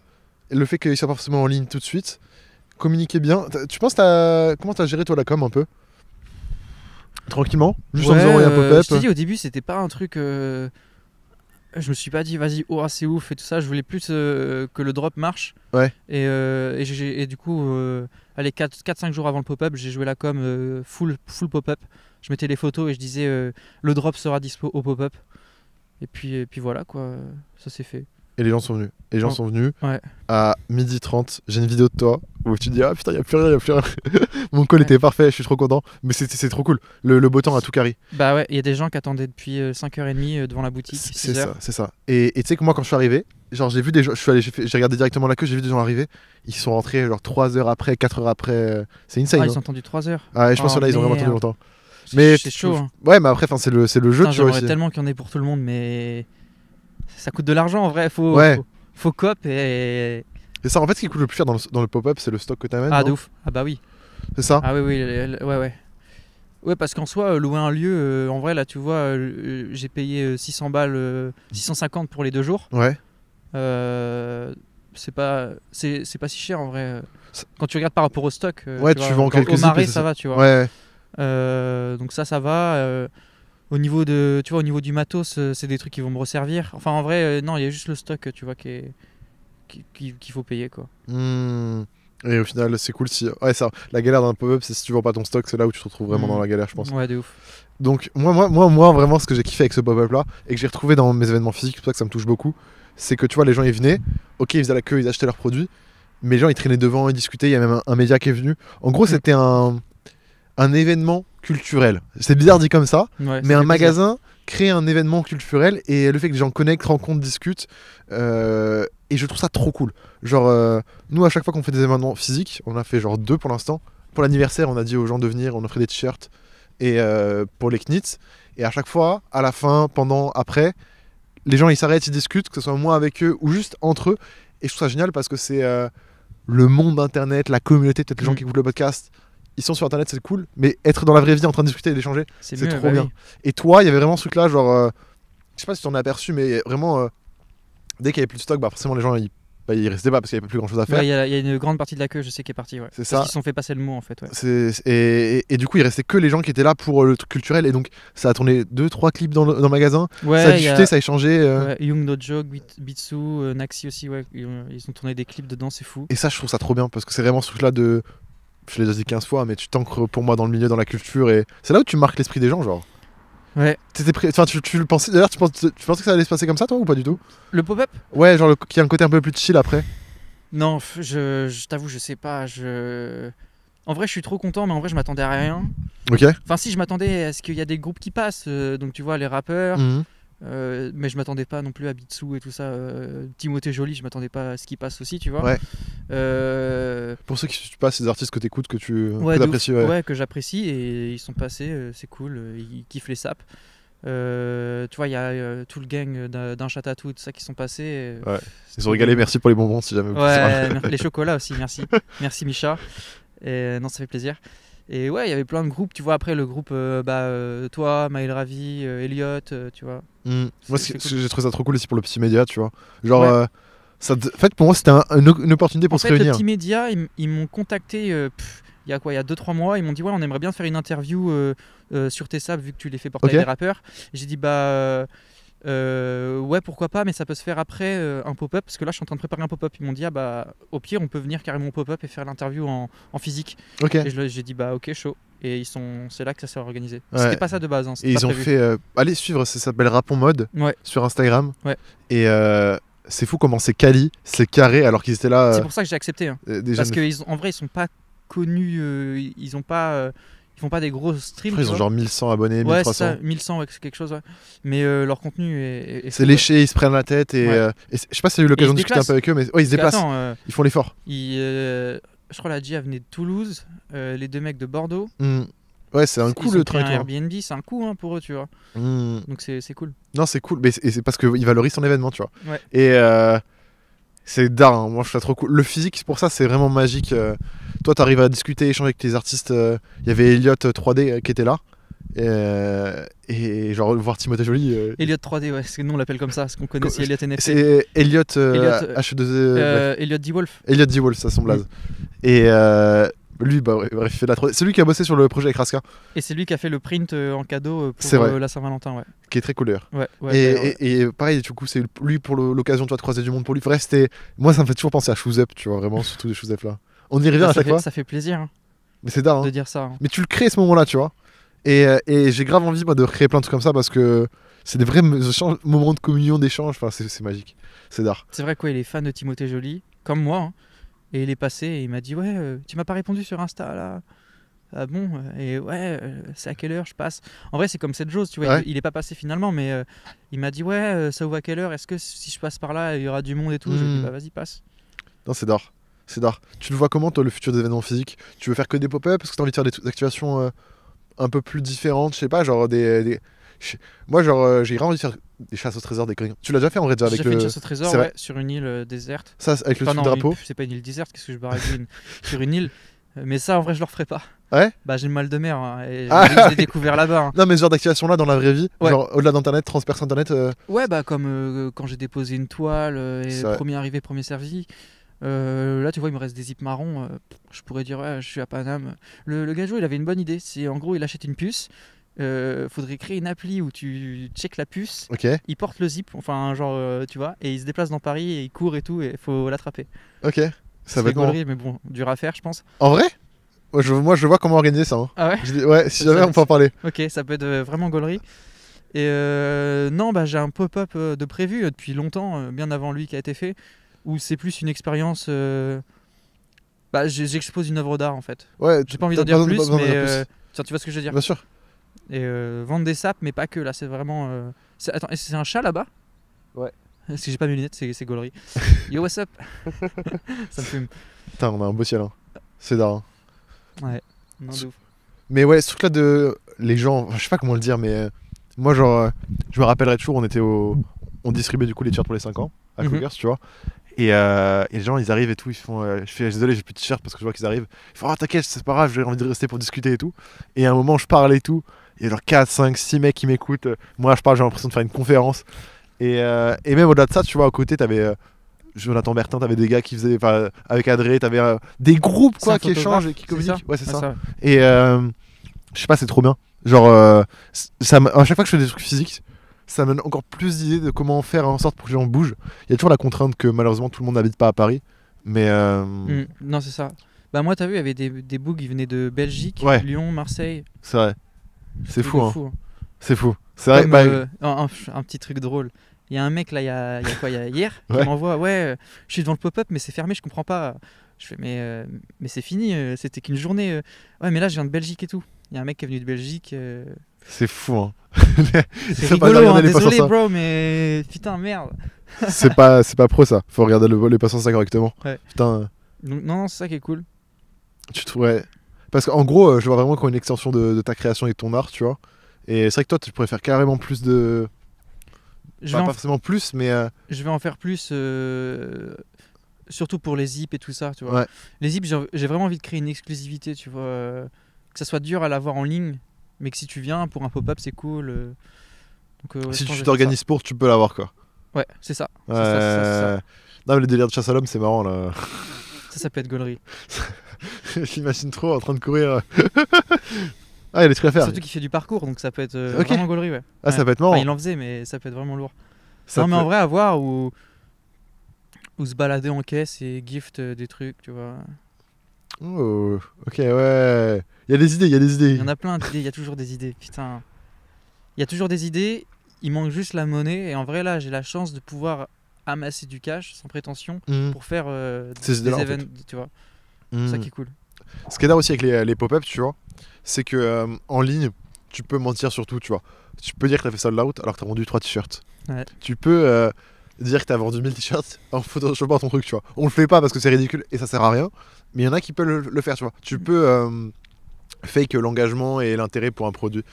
le fait qu'ils soient forcément en ligne tout de suite, communiquer bien. Tu penses as, comment t'as géré toi la com un peu Tranquillement, juste en faisant euh, pop-up. Je t'ai dit au début, c'était pas un truc. Euh, je me suis pas dit vas-y, oh ah, c'est ouf et tout ça. Je voulais plus que le drop marche. Ouais. Et, du coup, allez 4-5 jours avant le pop-up, j'ai joué la com full full pop-up. Je mettais les photos et je disais le drop sera dispo au pop-up. Et puis, puis voilà, quoi, ça s'est fait. Et les gens sont venus. Et les gens sont venus. Ouais. À h 30, j'ai une vidéo de toi où tu dis Ah putain, il a plus rien, il a plus rien. Mon call était parfait, je suis trop content. Mais c'est trop cool. Le, beau temps a tout carré. Bah ouais, il y a des gens qui attendaient depuis 5h30 euh, euh, devant la boutique. C'est ça, c'est ça. Et tu sais que moi, quand je suis arrivé, genre j'ai vu des gens, je j'ai regardé directement la queue, j'ai vu des gens arriver. Ils sont rentrés genre 3 heures après, 4 heures après. Euh, c'est insane. Ah, ils hein. ont attendu 3 heures. Ah, je pense oh, que là, ils ont vraiment attendu longtemps mais c'est chaud. Hein. Ouais, mais après, enfin, c'est le, c'est le jeu. tellement qu'il y en ait pour tout le monde, mais ça coûte de l'argent en vrai. Faut, faut, cop et. ça. En fait, ce qui coûte le plus cher dans le, pop-up, c'est le stock que t'amènes. Ah, de ouf. Ah bah oui. C'est ça. Ah oui, oui, ouais, ouais. Ouais, parce qu'en soi, euh, louer un lieu, euh, en vrai, là, tu vois, euh, j'ai payé 600 balles, 650 pour les deux jours. Ouais. c'est pas, c'est, pas si cher en vrai. Quand tu regardes par rapport au stock. ouais, tu, vois, vends quelques. Au ça va, tu vois. Ouais. Euh, donc ça, ça va. Euh, au niveau de, tu vois, au niveau du matos, euh, c'est des trucs qui vont me resservir. Enfin, en vrai, non, il y a juste le stock, tu vois, qui est qu'il faut payer quoi. Hmm. Et au final, c'est cool si. Ouais, ça, la galère d'un pop-up, c'est si tu vends pas ton stock, c'est là où tu te retrouves vraiment hmm. dans la galère, je pense. Ouais, de ouf. Donc, moi, moi, moi, moi vraiment, ce que j'ai kiffé avec ce pop-up là, et que j'ai retrouvé dans mes événements physiques, c'est pour ça que ça me touche beaucoup, c'est que tu vois, les gens ils venaient, ok, ils faisaient la queue, ils achetaient leurs produits, mais les gens ils traînaient devant, ils discutaient, il y a même un, média qui est venu. En gros, hmm. c'était un un événement culturel. C'est bizarre dit comme ça, mais un magasin crée un événement culturel et le fait que les gens connectent, rencontrent, discutent. Euh, et je trouve ça trop cool. Genre, euh, nous, à chaque fois qu'on fait des événements physiques, on a fait genre deux pour l'instant. Pour l'anniversaire, on a dit aux gens de venir, on offrait des t-shirts. Et euh, pour les knits. Et à chaque fois, à la fin, pendant, après, les gens ils s'arrêtent, ils discutent, que ce soit moi avec eux ou juste entre eux. Et je trouve ça génial parce que c'est le monde internet, la communauté, peut-être les gens mm. qui écoutent le podcast, ils sont sur internet, c'est cool, mais être dans la vraie vie en train de discuter et d'échanger, c'est trop bah bien. Et toi, il y avait vraiment ce truc-là, genre, euh, je sais pas si tu en as aperçu, mais vraiment, euh, dès qu'il y avait plus de stock, bah forcément les gens ils, bah, restaient pas parce qu'il y avait plus grand chose à faire. Il y, y, a une grande partie de la queue, je sais, qui est partie. Ouais. C'est ça. Ils se sont fait passer le mot en fait. Ouais. Et, et, du coup, il restait que les gens qui étaient là pour euh, le truc culturel, et donc ça a tourné 2-3 clips dans le, magasin, ça a ça a échangé. Young No Bitsu, Naxi aussi, ils ont tourné des clips dedans, c'est fou. Et ça, je trouve ça trop bien parce que c'est vraiment ce truc-là de je l'ai déjà dit 15 fois, mais tu t'ancres pour moi dans le milieu, dans la culture, et c'est là où tu marques l'esprit des gens, genre. Ouais. T'étais enfin, tu, le pensais. D'ailleurs, tu, tu, que ça allait se passer comme ça, toi, ou pas du tout Le pop-up Ouais, genre qui qu'il a un côté un peu plus chill après. Non, je, je t'avoue, je sais pas. Je... En vrai, je suis trop content, mais en vrai, je m'attendais à rien. Ok. Enfin, si, je m'attendais à ce qu'il y a des groupes qui passent. Euh, donc, tu vois, les rappeurs. Mhm. Euh, mais je m'attendais pas non plus à Bitsu et tout ça. Euh, Timothée Jolie, je m'attendais pas à ce qui passe aussi, tu vois. Ouais. Euh, pour ceux qui ne pas ces artistes que tu écoutes, que tu apprécies. Ouais. que j'apprécie et ils sont passés, euh, c'est cool, euh, ils kiffent les sapes. tu vois, il y a tout le gang d'un chat à tout, ça qui sont passés. Ils ont régalé, merci pour les bonbons si jamais. les chocolats aussi, merci. merci Micha. Et, non, ça fait plaisir. Et ouais, il y avait plein de groupes, tu vois. Après, le groupe, bah, toi, Maël Ravi, Elliot, tu vois. Mmh. Moi, j'ai trouvé ça trop cool aussi pour le petit média, tu vois. Genre, en fait, pour moi, c'était une, opportunité pour se réunir. Les petits ils, m'ont contacté euh, il y a quoi Il y a 2-3 mois. Ils m'ont dit Ouais, on aimerait bien faire une interview euh, euh, sur tes vu que tu les fais porter à des rappeurs. J'ai dit Bah. ouais, pourquoi pas, mais ça peut se faire après un pop-up parce que là je suis en train de préparer un pop-up. Ils m'ont dit, ah bah au pire, on peut venir carrément au pop-up et faire l'interview en, physique. Ok. j'ai dit, bah ok, chaud et ils sont c'est là que ça s'est organisé c'était pas ça de base hein, et ils ont fait allez suivre ça s'appelle Rapon Mode sur Instagram ouais. et euh, c'est fou comment c'est cali, c'est carré alors qu'ils étaient là. C'est euh, pour ça que j'ai accepté. Hein. Euh, Parce qu'en vrai, ils sont pas connus, euh, ils ont pas ils font pas des gros streams. ils ont genre 1100 abonnés, ouais, 1300. 1100, ouais, quelque chose. Mais leur contenu est. c'est léché, ils se prennent la tête et. je sais pas si j'ai eu l'occasion de discuter un peu avec eux, mais ils se déplacent. ils font l'effort. je crois la GIA venait de Toulouse, les deux mecs de Bordeaux. Mmh. Ouais, c'est un coup le train. Un Airbnb, c'est un coup hein, pour eux, tu vois. Hmm. Donc c'est cool. Non, c'est cool, mais c'est parce qu'ils valorisent son événement, tu vois. Et euh, c'est dingue, hein, moi je trouve ça trop cool. Le physique, pour ça, c'est vraiment magique. toi euh. toi, t'arrives à discuter, échanger avec tes artistes. Euh. Il y avait Elliot 3D qui était là. et genre voir Timothée Jolie... Elliot 3D, ouais, c'est nous on l'appelle comme ça, parce qu'on connaît, Elliot NFT. C'est Elliot, H2. Elliot D. Wolf. Elliot D. Wolf, ça son blaze. Mm. Et lui, bah, bref, C'est lui qui a bossé sur le projet avec Raska. Et c'est lui qui a fait le print euh, en cadeau euh, pour euh, la Saint-Valentin, ouais. Qui est très cool Ouais, et, pareil, du coup, c'est lui pour l'occasion de croiser du monde pour lui. Moi, ça me fait toujours penser à Shoes Up, tu vois, vraiment, surtout des Shoes là. On y revient ah, à chaque fois. Ça fait plaisir. Hein, Mais c'est dingue. Hein. De dire ça. Hein. Mais tu le crées à ce moment-là, tu vois. Et, j'ai grave envie, moi, de créer plein de trucs comme ça parce que c'est des vrais moments de communion, d'échange. Enfin, c'est magique. C'est d'art. C'est vrai, quoi, il fans de Timothée Jolie comme moi. Et il est passé et il m'a dit Ouais, euh, tu m'as pas répondu sur Insta là. Ah bon Et ouais, euh, c'est à quelle heure je passe En vrai, c'est comme cette chose, tu vois. Il, est pas passé finalement, mais euh, il m'a dit Ouais, ça ouvre à quelle heure Est-ce que si je passe par là, il y aura du monde et tout Je lui ai dit hmm. bah, vas-y, passe. Non, c'est d'art. C'est d'art. Tu le vois comment, toi, le futur des événements physiques Tu veux faire que des pop ups Parce que t'as envie de faire des activations un peu plus différentes, je sais pas, genre des moi, genre, euh, j'ai envie de faire des chasses au trésor des Tu l'as déjà fait en vrai déjà avec le. J'ai fait une chasse au trésor, sur une île euh, déserte. Ça, avec le drapeau. C'est pas une île déserte, qu'est-ce que je barre Sur une île. Mais ça, en vrai, je le ferai pas. Ouais Bah, j'ai mal de mer. Hein, et ah découvert là-bas. Hein. Non, mais ce genre d'activation-là, dans la vraie vie, genre au-delà d'Internet, transperce Internet. Euh, ouais, bah, comme quand j'ai déposé une toile, et premier arrivé, premier servi. là, tu vois, il me reste des zips marrons. je pourrais dire, ouais, je suis à Paname. Le, le il avait une bonne idée. C'est en gros, il achète une puce euh, faudrait créer une appli où tu check la puce. Ok. Il porte le zip, enfin, genre, euh, tu vois, et il se déplace dans Paris et il court et tout, et faut l'attraper. Ok. Ça va être mais bon, dur à faire, je pense. En vrai moi je, vois comment organiser ça. Hein. Ah ouais si jamais, on peut en parler. Ok, ça peut être euh, vraiment gaulerie. Et non, bah, j'ai un pop-up de prévu depuis longtemps, bien avant lui qui a été fait, où c'est plus une expérience. Bah, j'expose une œuvre d'art en fait. Ouais, j'ai pas envie d'en dire plus, mais. Tiens, tu vois ce que je veux dire Bien sûr et euh, vendre des sapes, mais pas que. Là, c'est vraiment. Euh, est-ce Attends, c'est un chat là-bas Ouais. Si j'ai pas mes lunettes, c'est gaulerie. Yo, what's up Ça me fume. Putain, on a un beau ciel. Hein. C'est hein Ouais, non, de Mais ouais, ce truc-là de. Les gens, je sais pas comment le dire, mais euh, moi, genre, je me rappellerai toujours, on était au. On distribuait du coup les t-shirts pour les 5 ans à mhm. Cougars, tu vois. Et, les gens, ils arrivent et tout, ils font. je fais, désolé, j'ai plus de t-shirt parce que je vois qu'ils arrivent. Ils font, oh, t'inquiète, c'est pas grave, j'ai envie de rester pour discuter et tout. Et à un moment, je parle et tout. Il y a genre 4, 5, 6 mecs qui m'écoutent. Moi, je parle, j'ai l'impression de faire une conférence. Et, euh, même au-delà de ça, tu vois, à côté, t'avais. Euh, Jonathan Bertin, t'avais des gars qui faisaient, avec Adré, t'avais avais euh, des groupes quoi qui échangent et qui communiquent. Ouais, c'est ça. Et je sais pas, c'est trop bien. Genre, à chaque fois que je fais des trucs physiques, ça me donne encore plus d'idées de comment faire en sorte pour que les gens bougent. Il y a toujours la contrainte que malheureusement tout le monde n'habite pas à Paris. Mais. Mmh. non, c'est ça. Bah moi, t'as vu, il y avait des, des qui venaient de Belgique, Lyon, Marseille. C'est vrai. C'est hein. fou, hein. C'est fou. C'est vrai. que bah, euh, un, petit truc drôle. Il y a un mec là, il y a, y a, quoi, y a hier, il m'envoie Ouais, euh, je suis devant le pop-up, mais c'est fermé, je comprends pas. Je fais Mais, euh, mais c'est fini, c'était qu'une journée. Ouais, mais là, je viens de Belgique et tout. Il y a un mec qui est venu de Belgique. C'est fou, hein. c'est rigolo, hein, pas hein, désolé, bro, mais putain, merde. c'est pas, c'est pas pro ça. Faut regarder le, vol les passants ça correctement. Putain. non, c'est ça qui est cool. Tu trouvais... Parce qu'en gros, euh, je vois vraiment comme une extension de, ta création et de ton art, tu vois. Et c'est vrai que toi, tu pourrais faire carrément plus de. Je vais pas forcément plus, mais. Euh, je vais en faire plus. Euh, surtout pour les zips et tout ça, tu vois. Les zips, j'ai vraiment envie de créer une exclusivité, tu vois. Que ça soit dur à l'avoir en ligne, mais que si tu viens pour un pop-up, c'est cool. si tu t'organises pour, tu peux l'avoir, quoi. Ouais, c'est ça. non, mais le délire de chasse à l'homme, c'est marrant, là. ça, ça peut être gaulerie. je trop en train de courir. ah, il y a des trucs à faire. Surtout qu'il fait du parcours, donc ça peut être euh, vraiment ouais. Ah, ça peut être marrant. il en faisait, mais ça peut être vraiment lourd. non, mais en vrai, à voir ou ou se balader en caisse et gift euh, des trucs, tu vois. Oh, ok, ouais. Il y a des idées, il y a des idées. Il y en a plein d'idées, il y a toujours des idées, putain. Il y a toujours des idées, il manque juste la monnaie. Et en vrai, là, j'ai la chance de pouvoir amasser du cash sans prétention mhm. pour faire euh, des événements tu vois. C'est Ça hmm. qui est cool. Ce qui est aussi avec les, les pop-ups, tu vois, c'est que euh, en ligne, tu peux mentir sur tout, tu vois. Tu peux dire que t'as fait sold out alors que t'as vendu 3 t-shirts. Tu peux euh, dire que t'as vendu 1000 t-shirts en photoshopant ton truc, tu vois. On le fait pas parce que c'est ridicule et ça sert à rien, mais il y en a qui peuvent le, faire, tu vois. Tu peux euh, fake l'engagement et l'intérêt pour un produit.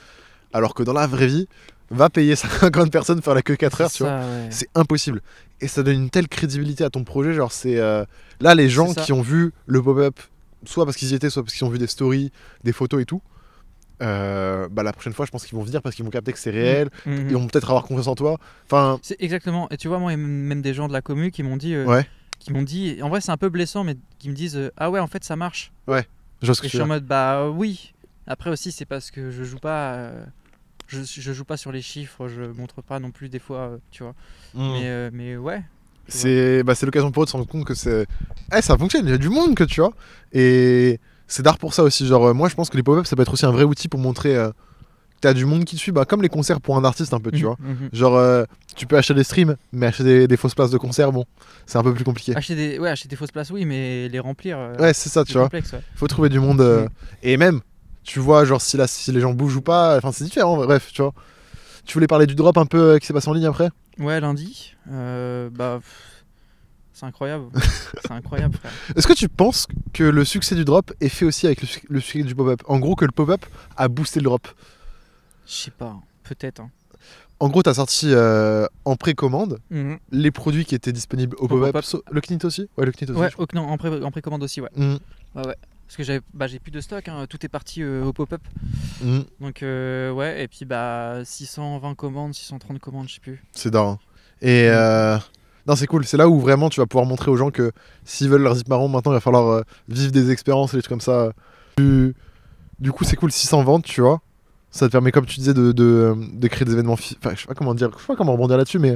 Alors que dans la vraie vie, va payer 50 personnes faire la queue 4 heures, tu vois. C'est impossible. Et ça donne une telle crédibilité à ton projet. Genre, c'est. Euh, là, les gens qui ont vu le pop-up, soit parce qu'ils y étaient, soit parce qu'ils ont vu des stories, des photos et tout, euh, bah, la prochaine fois, je pense qu'ils vont venir parce qu'ils vont capter que c'est mm. réel. Mm-hmm. Ils vont peut-être avoir confiance en toi. Enfin. C'est exactement. Et tu vois, moi, a même des gens de la commune qui m'ont dit. Euh, qui m'ont dit. En vrai, c'est un peu blessant, mais qui me disent Ah ouais, en fait, ça marche. Ouais. Je, je suis en mode Bah oui. Après aussi, c'est parce que je joue pas je, je, joue pas sur les chiffres, je montre pas non plus des fois, euh, tu vois. Hmm. Mais, euh, mais ouais, c'est bah, l'occasion pour eux de se rendre compte que c'est eh, ça fonctionne il y a du monde que tu vois et c'est d'art pour ça aussi genre euh, moi je pense que les pop-up ça peut être aussi un vrai outil pour montrer euh, que t'as du monde qui te suit bah, comme les concerts pour un artiste un peu tu mhm, vois mhm. genre tu peux acheter des streams mais acheter des, fausses places de concert bon c'est un peu plus compliqué acheter des ouais acheter des fausses places oui mais les remplir ouais c'est ça tu vois ouais. faut trouver du monde mhm. et même tu vois, genre si, la, si les gens bougent ou pas, enfin c'est différent, bref, tu vois. Tu voulais parler du drop un peu qui s'est passé en ligne après Ouais, lundi. Euh, bah, c'est incroyable. c'est incroyable, frère. Est-ce que tu penses que le succès du drop est fait aussi avec le, succès du pop-up En gros, que le pop-up a boosté le drop Je sais pas, peut-être. Hein. En gros, tu as sorti euh, en précommande mhm. les produits qui étaient disponibles au, pop-up. le Knit aussi Ouais, le Knit aussi. Ouais, en, précommande aussi, ouais. Mhm. Ouais, ouais. Parce que bah, j'ai bah, plus de stock, hein. tout est parti euh, au pop-up. Mm. Donc, euh, ouais, et puis bah, 620 commandes, 630 commandes, je sais plus. C'est dingue. Hein. Et. Mm. Euh, non, c'est cool. C'est là où vraiment tu vas pouvoir montrer aux gens que s'ils veulent leur zip marron, maintenant il va falloir vivre des expériences et des trucs comme ça. Du, coup, c'est cool 600 ventes, tu vois. Ça te permet, comme tu disais, de, créer des événements. Enfin, je sais pas comment dire, je sais pas comment rebondir là-dessus, mais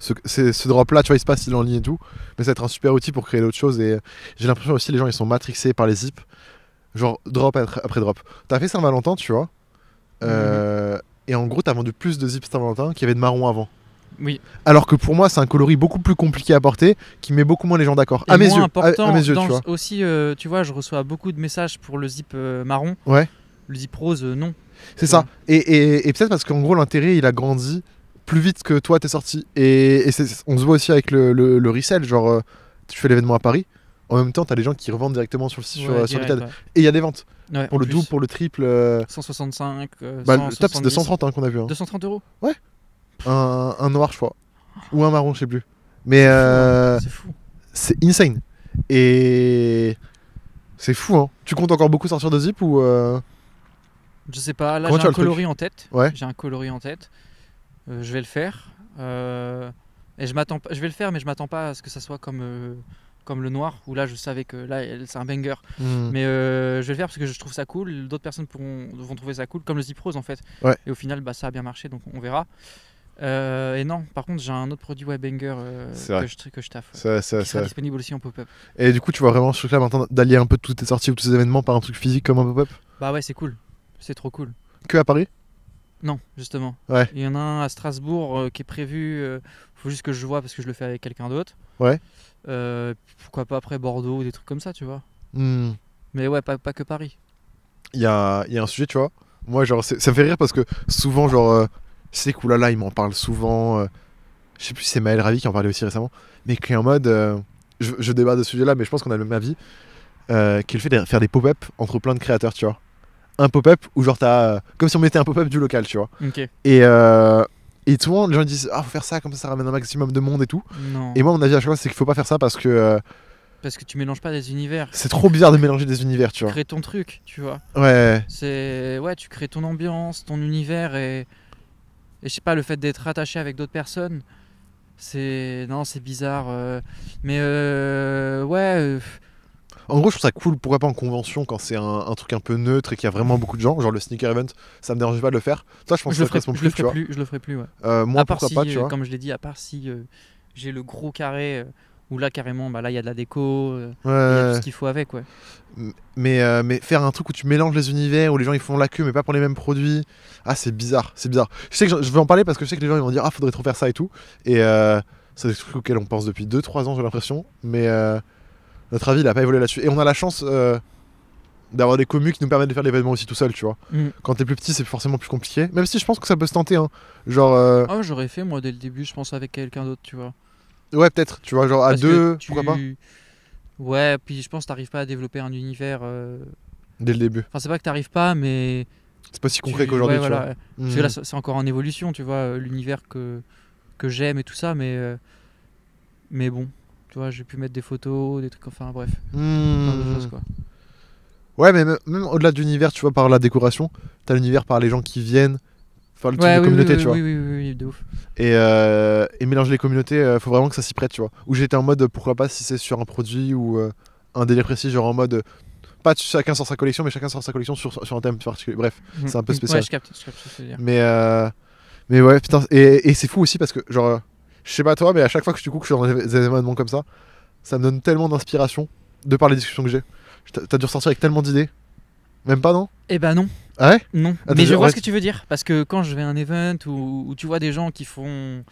ce, ce drop-là, tu vois, il se passe, il est en ligne et tout. Mais ça va être un super outil pour créer d'autres chose Et j'ai l'impression aussi, les gens, ils sont matrixés par les zips. Genre, drop après drop. T'as fait Saint-Valentin, tu vois. Mhm. Euh, et en gros, t'as vendu plus de zips Saint-Valentin qu'il y avait de marron avant. Oui. Alors que pour moi, c'est un coloris beaucoup plus compliqué à porter, qui met beaucoup moins les gens d'accord. À, mes yeux. tu vois. Aussi, euh, tu vois, je reçois beaucoup de messages pour le zip euh, marron. Ouais. Le zip rose, non. C'est ça. Et, et, et peut-être parce qu'en gros, l'intérêt, il a grandi plus vite que toi t'es sorti. Et, on se voit aussi avec le, le, resell, genre euh, tu fais l'événement à Paris, en même temps t'as les gens qui revendent directement sur, le site sur Et il y a des ventes. pour le double, pour le triple. 165. Euh, euh, bah, 230 hein, qu'on a vu. 230 hein. euros Ouais. Un, noir je crois. Ou un marron, je sais plus. Mais euh, c'est insane. Et c'est fou hein. Tu comptes encore beaucoup sortir de zip ou... Je sais pas, là j'ai un coloris en tête. Ouais. J'ai un coloris en tête. Euh, je vais le faire. Euh, et je m'attends, je vais le faire, mais je m'attends pas à ce que ça soit comme euh, comme le noir où là je savais que là c'est un banger. Hmm. Mais euh, je vais le faire parce que je trouve ça cool. D'autres personnes vont trouver ça cool, comme le Ziprose en fait. Et au final, bah ça a bien marché, donc on verra. et non, par contre, j'ai un autre produit web banger que, je, que je taffe. disponible aussi en pop-up. Et du coup, tu vois vraiment ce truc-là maintenant d'allier un peu toutes tes sorties ou tous tes événements par un truc physique comme un pop-up Bah ouais, c'est cool. C'est trop cool. Que à Paris non, justement. Il y en a un à Strasbourg euh, qui est prévu. il euh, faut juste que je vois parce que je le fais avec quelqu'un d'autre. Ouais. Euh, pourquoi pas après Bordeaux ou des trucs comme ça, tu vois. Hmm. Mais ouais, pas, que Paris. Il y a, un sujet, tu vois. Moi, genre, ça me fait rire parce que souvent, genre, c'est cool, là, il m'en parle souvent. je sais plus si c'est Maël Ravi qui en parlait aussi récemment, mais qui est en mode. Je, je, débat de ce sujet-là, mais je pense qu'on a le même avis. qui est le fait de faire des pop-up entre plein de créateurs, tu vois un pop-up ou genre t'as. Euh, comme si on mettait un pop-up du local, tu vois. Et, tout euh, et monde les gens disent Ah, faut faire ça, comme ça, ça ramène un maximum de monde et tout. Et moi, mon avis à chaque c'est qu'il faut pas faire ça parce que. Euh, parce que tu mélanges pas des univers. c'est trop bizarre de mélanger des univers, tu Tu crées ton truc, tu vois. Ouais. C'est ouais, tu crées ton ambiance, ton univers et et je sais pas le fait d'être attaché avec d'autres personnes. C'est non, c'est bizarre. Mais ouais, en gros, je trouve ça cool, pourquoi pas en convention quand c'est un, truc un peu neutre et qu'il y a vraiment beaucoup de gens, genre le sneaker event, ça me dérange pas de le faire. Toi je pense je que le ferai, je plus, le ferai plus, je le ferai plus, ouais. Euh, moi, à part pas, tu vois. Comme je l'ai dit, à part si euh, j'ai le gros carré. ou euh, où là carrément bah là il y a de la déco il y a tout ce qu'il faut avec ouais. mais mais faire un truc où tu mélanges les univers où les gens ils font la queue mais pas pour les mêmes produits ah c'est bizarre c'est bizarre je sais que je vais en parler parce que je sais que les gens ils vont dire ah faudrait trop faire ça et tout et euh, c'est des trucs auxquels on pense depuis 2-3 ans j'ai l'impression mais notre avis, n'a pas évolué là-dessus. Et on a la chance euh, d'avoir des communes qui nous permettent de faire l'événement aussi tout seul, tu vois. Mm. Quand t'es plus petit, c'est forcément plus compliqué. Même si je pense que ça peut se tenter, hein. Genre. Euh, ah, j'aurais fait moi dès le début, je pense avec quelqu'un d'autre, tu vois. Ouais, peut-être, tu vois, genre à deux, tu... pourquoi pas. Ouais, puis je pense que t'arrives pas à développer un univers. Euh, dès le début. Enfin, c'est pas que t'arrives pas, mais. C'est pas si concret qu'aujourd'hui, tu vois. Mhm. là, c'est encore en évolution, tu vois, l'univers que, que j'aime et tout ça, mais. Mais bon, tu vois, j'ai pu mettre des photos, des trucs, enfin bref. Hmm. choses, quoi. Ouais, mais même, au-delà de l'univers, tu vois, par la décoration, t'as l'univers par les gens qui viennent, enfin le tu vois. Oui, oui, oui, de ouf. Et, euh, et mélanger les communautés, il euh, faut vraiment que ça s'y prête, tu vois. Où j'étais en mode, pourquoi pas si c'est sur un produit ou euh, un délai précis, genre en mode pas chacun sort sa collection, mais chacun sort sa collection sur, sur un thème particulier. Bref, mhm. c'est un peu spécial. Ouais, je capte, je capte, mais, euh, mais ouais, putain, et c'est fou aussi parce que, genre, je sais pas toi, mais à chaque fois que tu coup, que je des événements comme ça, ça me donne tellement d'inspiration de par les discussions que j'ai. T'as dû ressortir avec tellement d'idées. Même pas, non Eh ben non. Ah ouais Non. Ah, mais je vois ce que tu veux dire. Parce que quand je vais à un event où, tu vois des gens qui font.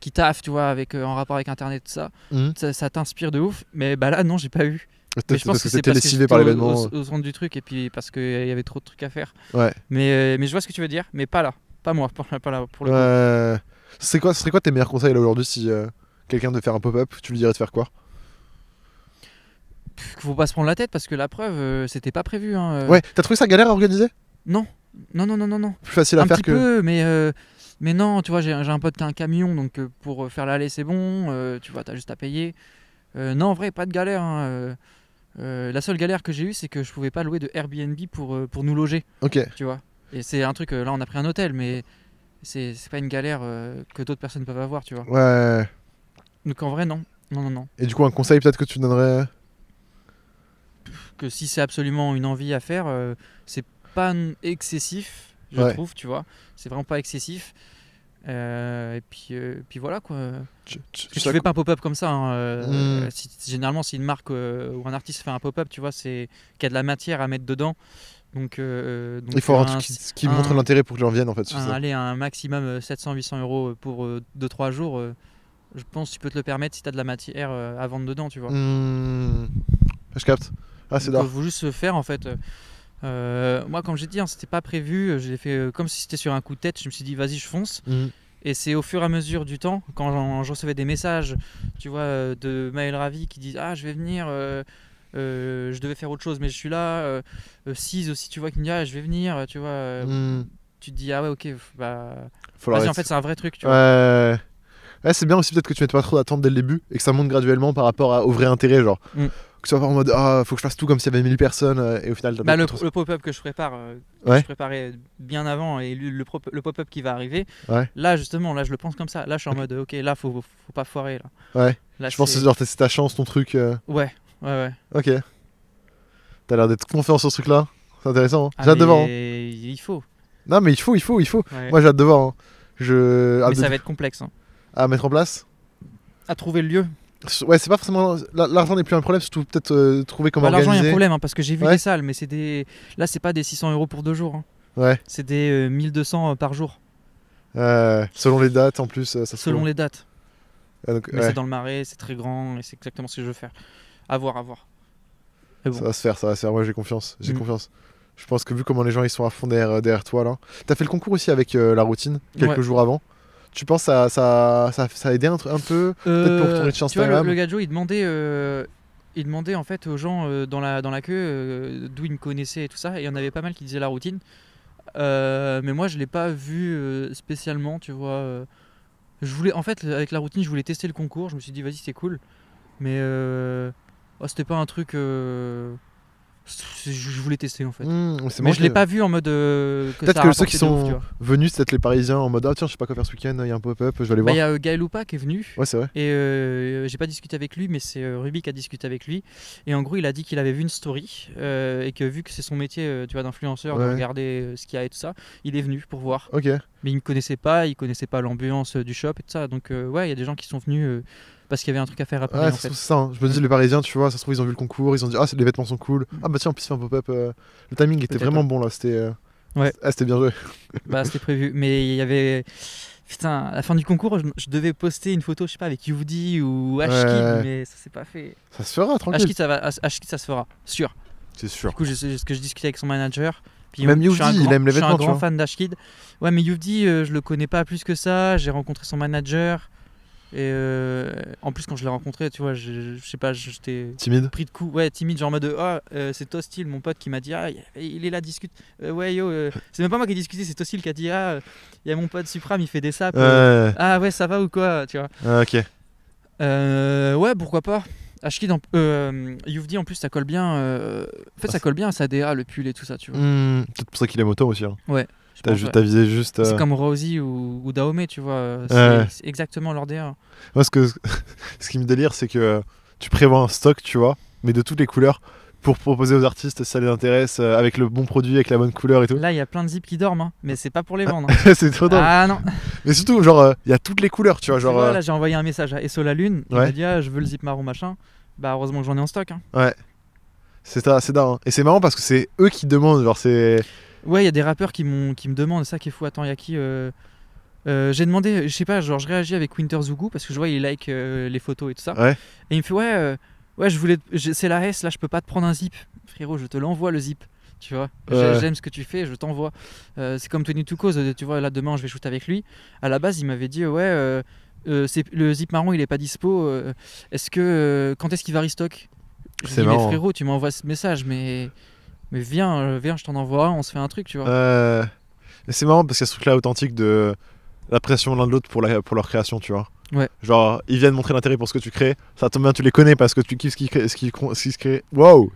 qui taffent, tu vois, avec, euh, en rapport avec Internet, ça, mhm. ça, ça t'inspire de ouf. Mais bah là, non, j'ai pas eu. Mais je pense que c'était décidé par l'événement. Au, centre du truc, et puis parce qu'il euh, y avait trop de trucs à faire. Ouais. Mais, euh, mais je vois ce que tu veux dire, mais pas là. Pas moi, pas, là. Pour le ouais. C'est quoi, ce serait quoi tes meilleurs conseils aujourd'hui si euh, quelqu'un devait faire un pop-up Tu lui dirais de faire quoi Faut pas se prendre la tête parce que la preuve, euh, c'était pas prévu. Hein, euh. Ouais, t'as trouvé ça galère à organiser Non, non, non, non, non, non. Plus facile à un petit peu, mais. Mais non, tu vois, j'ai un pote qui a un camion, donc pour faire l'aller, c'est bon. tu vois, t'as juste à payer. non, en vrai, pas de galère. Hein, la seule galère que j'ai eue, c'est que je pouvais pas louer de Airbnb pour, pour nous loger. Ok. Tu vois. Et c'est un truc, là on a pris un hôtel, mais c'est pas une galère euh, que d'autres personnes peuvent avoir, tu vois. Ouais. Donc en vrai, non. Non, non, non. Et du coup, un conseil peut-être que tu donnerais Que si c'est absolument une envie à faire, euh, c'est pas excessif, je trouve, tu vois. C'est vraiment pas excessif. Euh, et puis, puis voilà quoi. Tu, fais pas un pop-up comme ça. Hein, hmm. généralement, si une marque ou un artiste fait un pop-up, tu vois, c'est qu'il y a de la matière à mettre dedans. Euh, euh, donc, il faut avoir un, truc qui, montre l'intérêt pour que j'en vienne en fait. Un, ça. Allez, un maximum 700-800 euh, euros pour 2-3 jours, je pense que tu peux te le permettre si tu as de la matière avant à vendre dedans, tu vois. Hmm, je capte. Ah, c'est Il faut juste se faire en fait. moi, comme j'ai dit, hein, c'était pas prévu. J'ai fait comme si c'était sur un coup de tête. Je me suis dit, vas-y, je fonce. Hmm. Et c'est au fur et à mesure du temps, quand je recevais des messages, tu vois, de Maël Ravi qui disent Ah, je vais venir, euh, je devais faire autre chose, mais je suis là. Euh, euh, si aussi, tu vois, qu'il me dit, ah, je vais venir, tu vois. Hmm. Tu te dis, ah ouais, ok, bah. Vas-y, en fait, c'est un vrai truc, tu vois. Ouais, c'est bien aussi peut-être que tu mettes pas trop d'attente dès le début et que ça monte graduellement par rapport à, au vrai intérêt, genre. Hmm. Que tu sois pas en mode ah, faut que je fasse tout comme s'il y avait 1000 personnes et au final. As bah, le, pop-up que je prépare, je préparais bien avant et le, pop-up qui va arriver, là justement, là je le pense comme ça. Là je suis en mode ok, là faut, pas foirer. Là. Ouais. Là, je pense que c'est ta chance, ton truc. Ouais, Ouais, ouais. Ok. T'as l'air d'être confiant sur ce truc-là. C'est intéressant. Hein. j'ai ah, hâte de voir. Hein. Il faut. Non, mais il faut, il faut, il faut. Moi, j'ai hâte de voir. Hein. Je... Mais ça va être complexe. Hein. À mettre en place À trouver le lieu. Ouais, c'est pas forcément. L'argent n'est plus un problème, surtout peut-être euh, trouver comment bah, L'argent est un problème, parce que j'ai vu des salles, mais c'est des. Là, c'est pas des 600 euros pour deux jours. Ouais. C'est des 1200 euh, euh, par jour. selon les dates en plus, Selon les dates. Ah, mais c'est dans le marais, c'est très grand, et c'est exactement ce que je veux faire. À voir, à voir. Ça va se faire, ça va se faire. Moi, j'ai confiance. J'ai mm. confiance. Je pense que vu comment les gens ils sont à fond derrière, toi là. T'as fait le concours aussi avec euh, la routine quelques jours avant. Tu penses ça ça, ça, ça a aidé un, peu euh, peut-être pour retourner de chance Tu vois, le, le, gadjo il demandait euh, il demandait en fait aux gens dans la dans la queue d'où ils me connaissaient et tout ça. Et il y en avait pas mal qui disaient la routine. mais moi je l'ai pas vu spécialement, tu vois. je voulais en fait avec la routine je voulais tester le concours. Je me suis dit vas-y c'est cool. Mais ah, c'était pas un truc. Euh, je voulais tester en fait. Hmm, moi mais je l'ai pas vu en mode. Euh, peut-être que, ceux qui sont venus, c'est peut-être les parisiens en mode Ah tiens, je sais pas quoi faire ce week-end, il y a un pop-up, je vais aller voir. Bah, il y a euh, Gaël Oupa qui est venu. Ouais, c'est vrai. Et j'ai pas discuté avec lui, mais c'est Ruby qui a discuté avec lui. Et en gros, il a dit qu'il avait vu une story et que vu que c'est son métier tu vois, d'influenceur, de regarder ce qu'il y a et tout ça, il est venu pour voir. Ok. Mais il ne connaissait pas, il connaissait pas l'ambiance du shop et tout ça. Donc, ouais, il y a des gens qui sont venus parce qu'il y avait un truc à faire après en fait. Je me dis, les Parisiens, tu vois, ça se trouve, ils ont vu le concours, ils ont dit, ah, les vêtements sont cool. Ah, bah tiens, on se faire un pop-up. Euh, le timing était vraiment bon là, c'était. Euh, ouais. Ah, c'était bien joué. bah, c'était prévu. Mais il y avait. Putain, à la fin du concours, je, devais poster une photo, je sais pas, avec Youdi ou Ashkid, mais ça s'est pas fait. Ça se fera, tranquille. Ashkid, ça, va, ça se fera, sûr. C'est sûr. Du coup, c'est ce que je discutais avec son manager. Puis Même Youdi, il aime les vêtements. Je suis un grand fan d'Ashkid. Ouais, mais Youdi, euh, je le connais pas plus que ça. J'ai rencontré son manager. Et euh, en plus, quand je l'ai rencontré, tu vois, je, sais pas, j'étais timide, pris de coup ouais, timide, genre en mode de, ah, euh, c'est hostile mon pote, qui m'a dit, ah, il est là, discute, euh, ouais, yo, c'est même pas moi qui ai discuté, c'est hostile qui a dit, ah, il y a mon pote Supram, il fait des sapes, ah ouais, ça va ou quoi, tu vois. Ah, ok. ouais, pourquoi pas. Ashkid, en, en plus, ça colle bien. en fait, ça colle bien à sa DA, le pull et tout ça, tu vois. c'est hmm, pour ça qu'il aime autant aussi. Hein. Ouais. T'as juste. C'est euh, comme Rosie ou, Dahomey, tu vois. Euh, c'est exactement leur DA. Moi, ce, que, ce qui me délire, c'est que euh, tu prévois un stock, tu vois, mais de toutes les couleurs pour proposer aux artistes ça les intéresse avec le bon produit, avec la bonne couleur et tout. Là, il y a plein de zips qui dorment, hein, mais c'est pas pour les vendre. Hein. c'est trop drôle. Ah non. Mais surtout, genre, il y a toutes les couleurs, tu vois. Genre, là, j'ai envoyé un message à Esso La Lune. Il m'a dit, ah, je veux le zip marron machin. Bah, heureusement que j'en ai en stock. Hein. Ouais. C'est assez c'est dingue. Et c'est marrant parce que c'est eux qui demandent, genre, c'est. Ouais, il y a des rappeurs qui, qui me demandent ça qui est fou. Attends, il y qui euh, euh, J'ai demandé, je sais pas, genre je réagis avec Winter Zugu parce que je vois il like euh, les photos et tout ça. Ouais. Et il me fait ouais, ouais, je voulais, c'est la S là, je peux pas te prendre un zip, frérot, je te l'envoie le zip. Tu vois, j'aime ce que tu fais, je t'envoie. c'est comme Tony Tukos, Cause, tu vois, là demain je vais shooter avec lui. À la base, il m'avait dit ouais, le zip marron il est pas dispo. est-ce que quand est-ce qu'il va restock C'est marrant. Mais hein. frérot, tu m'envoies ce message, mais mais viens, euh, viens, je t'en envoie, on se fait un truc, tu vois. Euh... C'est marrant parce qu'il y a ce truc-là authentique de la pression l'un de l'autre pour, la... pour leur création, tu vois. Ouais. Genre, ils viennent montrer l'intérêt pour ce que tu crées. Ça tombe bien, tu les connais parce que tu kiffes ce qu'ils créent, ce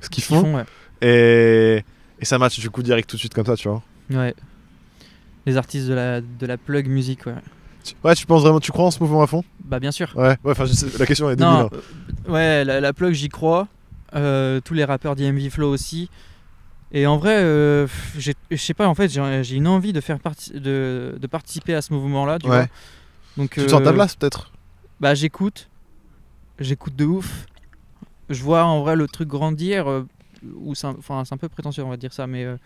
ce qu'ils font. et... ça match du coup direct tout de suite comme ça, tu vois. Ouais. Les artistes de la, de la plug musique, ouais. Ouais, tu penses vraiment, tu crois en ce mouvement à fond Bah, bien sûr. Ouais, enfin, la question est débile. Hein. Euh, ouais, la, plug, j'y crois. Euh, tous les rappeurs d'IMV Flow aussi. Et en vrai, euh, je sais pas, en fait, j'ai une envie de, faire partie, de, de, participer à ce mouvement-là. Tu vois Donc, tu te sens ta euh, place peut-être Bah j'écoute, j'écoute de ouf. Je vois en vrai le truc grandir, euh, c'est un, peu prétentieux on va dire ça, mais euh,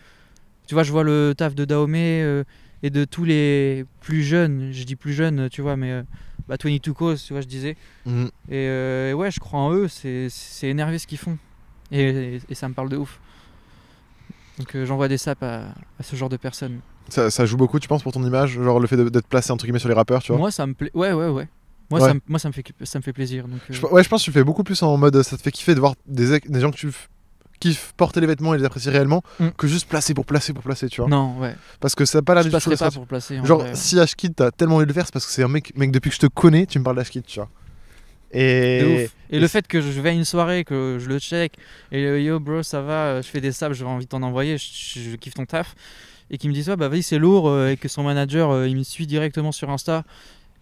tu vois, je vois le taf de Dahomey et de tous les plus jeunes, je dis plus jeunes, tu vois, mais bah, 22 Cause, tu vois, je disais. Mhm. Et, ouais, je crois en eux, c'est énervé ce qu'ils font. et, et ça me parle de ouf. Donc euh, j'envoie des saps à, ce genre de personnes. Ça, joue beaucoup, tu penses, pour ton image Genre le fait d'être placé entre guillemets sur les rappeurs, tu vois Moi, ça me plaît. Ouais, ouais, ouais. Moi, Ça, moi ça, me fait, ça me fait plaisir. Euh. ouais, je pense que tu fais beaucoup plus en mode ça te fait kiffer de voir des, des gens que tu kiffes porter les vêtements et les apprécier réellement mm. que juste placer pour placer pour placer, tu vois. Non, ouais. Parce que ça n'a pas la même pas pour placer. Genre, si Ashkid, t'as tellement eu le faire, c'est parce que c'est un mec, mec, depuis que je te connais, tu me parles d'Ashkid, tu vois. Et, et, le fait que je vais à une soirée, que je le check, et euh, yo bro, ça va, euh, je fais des sables, j'ai envie de t'en envoyer, je, kiffe ton taf, et qu'il me dit ça, bah vas-y, c'est lourd, euh, et que son manager, il me suit directement sur Insta,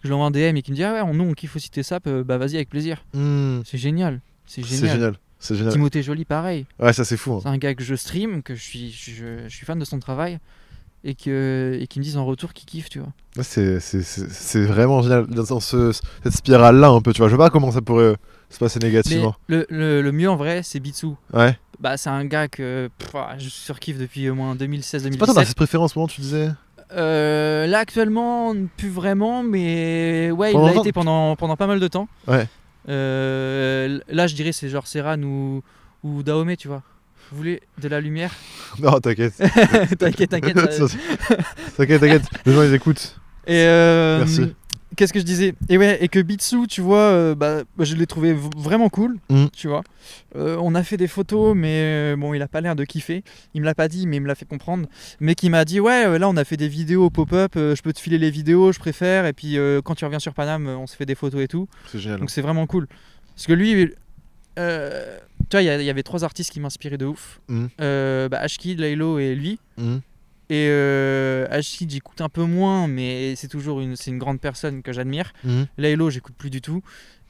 je envoie un DM et qu'il me dit, ah ouais, nous on kiffe aussi tes saps, bah vas-y, avec plaisir. Hmm. C'est génial, c'est génial. C'est génial. Timothée Joly, pareil. Ouais, ça c'est fou. Hein. C'est un gars que je stream, que je suis, je suis fan de son travail et, que, et qui me disent en retour qu'ils kiffent, tu vois. C'est vraiment génial dans cette spirale-là un peu, tu vois. Je vois pas comment ça pourrait euh, se passer négativement. Le, le, mieux en vrai, c'est Bitsu. Ouais. Bah, c'est un gars que ah, je surkiffe depuis au moins 2016-2017. C'est pas ton préféré en ce moment, tu disais euh, là actuellement plus vraiment mais ouais il l'a été pendant, pendant pas mal de temps ouais. Euh, là je dirais c'est genre Serran ou, ou Dahomey tu vois vous voulez de la lumière Non, t'inquiète. t'inquiète, t'inquiète. Euh. t'inquiète, t'inquiète. Les gens, ils écoutent. Euh, Merci. Qu'est-ce que je disais Et ouais, et que Bitsu, tu vois, euh, bah, je l'ai trouvé vraiment cool, mm. tu vois. on a fait des photos, mais bon, il a pas l'air de kiffer. Il me l'a pas dit, mais il me l'a fait comprendre. Mais qui m'a dit, ouais, là, on a fait des vidéos pop-up. je peux te filer les vidéos, je préfère. Et puis, quand tu reviens sur Paname, on se fait des photos et tout. C'est génial. Donc c'est vraiment cool. Parce que lui, tu vois, il y, avait trois artistes qui m'inspiraient de ouf. Ashkid mm. Euh, bah, Laylo et lui. Mm. Et euh, j'écoute un peu moins, mais c'est toujours une, une grande personne que j'admire. Mm. Laylo, j'écoute plus du tout.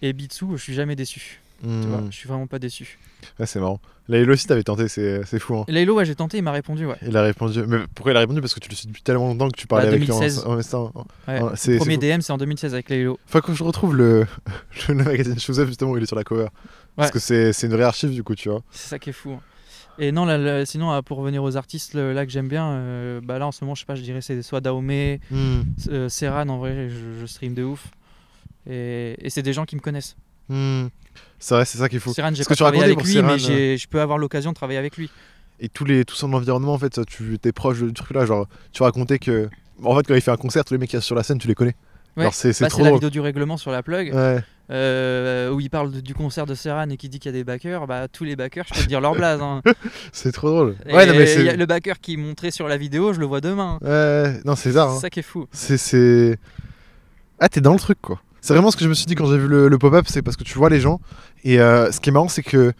Et Bitsu, je suis jamais déçu. Hmm. je suis vraiment pas déçu. Ouais, c'est marrant. Laylo aussi, t'avais tenté, c'est, fou. Hein. Laylo, j'ai tenté, il m'a répondu, ouais. Il a répondu. Mais pourquoi il a répondu Parce que tu le suis depuis tellement longtemps que tu parlais bah, avec lui en, c'est, premier DM, c'est en 2016 avec Laylo. faut que je retrouve le, le magazine Shoes justement, où il est sur la cover. Parce que c'est, une vraie archive, du coup, tu vois. C'est ça qui est fou. Hein. Et non, sinon, euh, pour revenir aux artistes là que j'aime bien, euh, bah là en ce moment, je sais pas, je dirais c'est soit Daomé, hmm. euh, Serran, en vrai, je, stream de ouf. et c'est des gens qui me connaissent. Hmm. C'est vrai, c'est ça qu'il faut. j'ai pas travaillé avec lui, mais euh, je peux avoir l'occasion de travailler avec lui. Et tous les, tout son environnement, en fait, tu es proche du truc là. Genre, tu racontais que. En fait, quand il fait un concert, tous les mecs qui sont sur la scène, tu les connais. Ouais. c'est, bah, trop... la vidéo du règlement sur la plug euh, où il parle du concert de Serran et qui dit qu'il y a des backers. Bah, tous les backers, je peux te dire leur blase. Hein. c'est trop drôle. Ouais, mais le backer qui montrait sur la vidéo, je le vois demain. Ouais. non, c'est ça. Hein. C'est ça qui est fou. C'est. Ah, t'es dans le truc quoi. C'est vraiment ce que je me suis dit quand j'ai vu le, pop-up, c'est parce que tu vois les gens. Et euh, ce qui est marrant, c'est que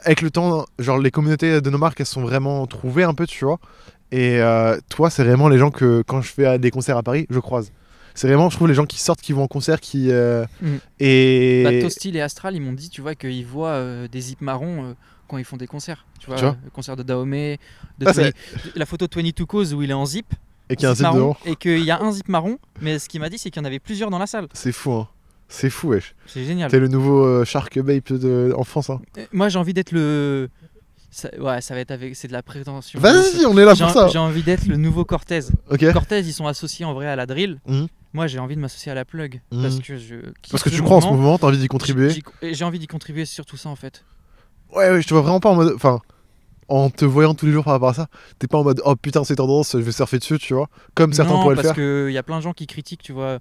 avec le temps, genre les communautés de nos marques, elles sont vraiment trouvées un peu, tu vois. Et euh, toi, c'est vraiment les gens que quand je fais euh, des concerts à Paris, je croise. C'est vraiment, je trouve, les gens qui sortent, qui vont en concert, qui. Mm. Et. Bah, Tostil et Astral, ils m'ont dit, tu vois, qu'ils voient des zips marrons quand ils font des concerts. Tu vois, le concert de Dahomey, de la photo 22 Cause où il est en zip, et qu'il y a un zip marron, Et qu'il y a un zip marron, mais ce qu'il m'a dit, c'est qu'il y en avait plusieurs dans la salle. C'est fou, hein. C'est fou, wesh. C'est génial. T'es le nouveau euh, Shark Bape de... en France. Hein. Euh, moi, j'ai envie d'être le. ouais, ça va être avec. C'est de la prétention. Vas-y, on est là pour ça. J'ai envie d'être le nouveau Cortez. Ok. Cortez, ils sont associés en vrai à la drill. Mhm. Moi, j'ai envie de m'associer à la plug. Mhm. Parce que je. Parce que tu crois en ce moment, t'as envie d'y contribuer. J'ai envie d'y contribuer sur tout ça, en fait. Ouais, ouais, je te vois vraiment pas en mode. Enfin, en te voyant tous les jours par rapport à ça, t'es pas en mode oh putain, c'est tendance, je vais surfer dessus, tu vois, comme certains pourraient le faire. Parce qu'il y a plein de gens qui critiquent, tu vois.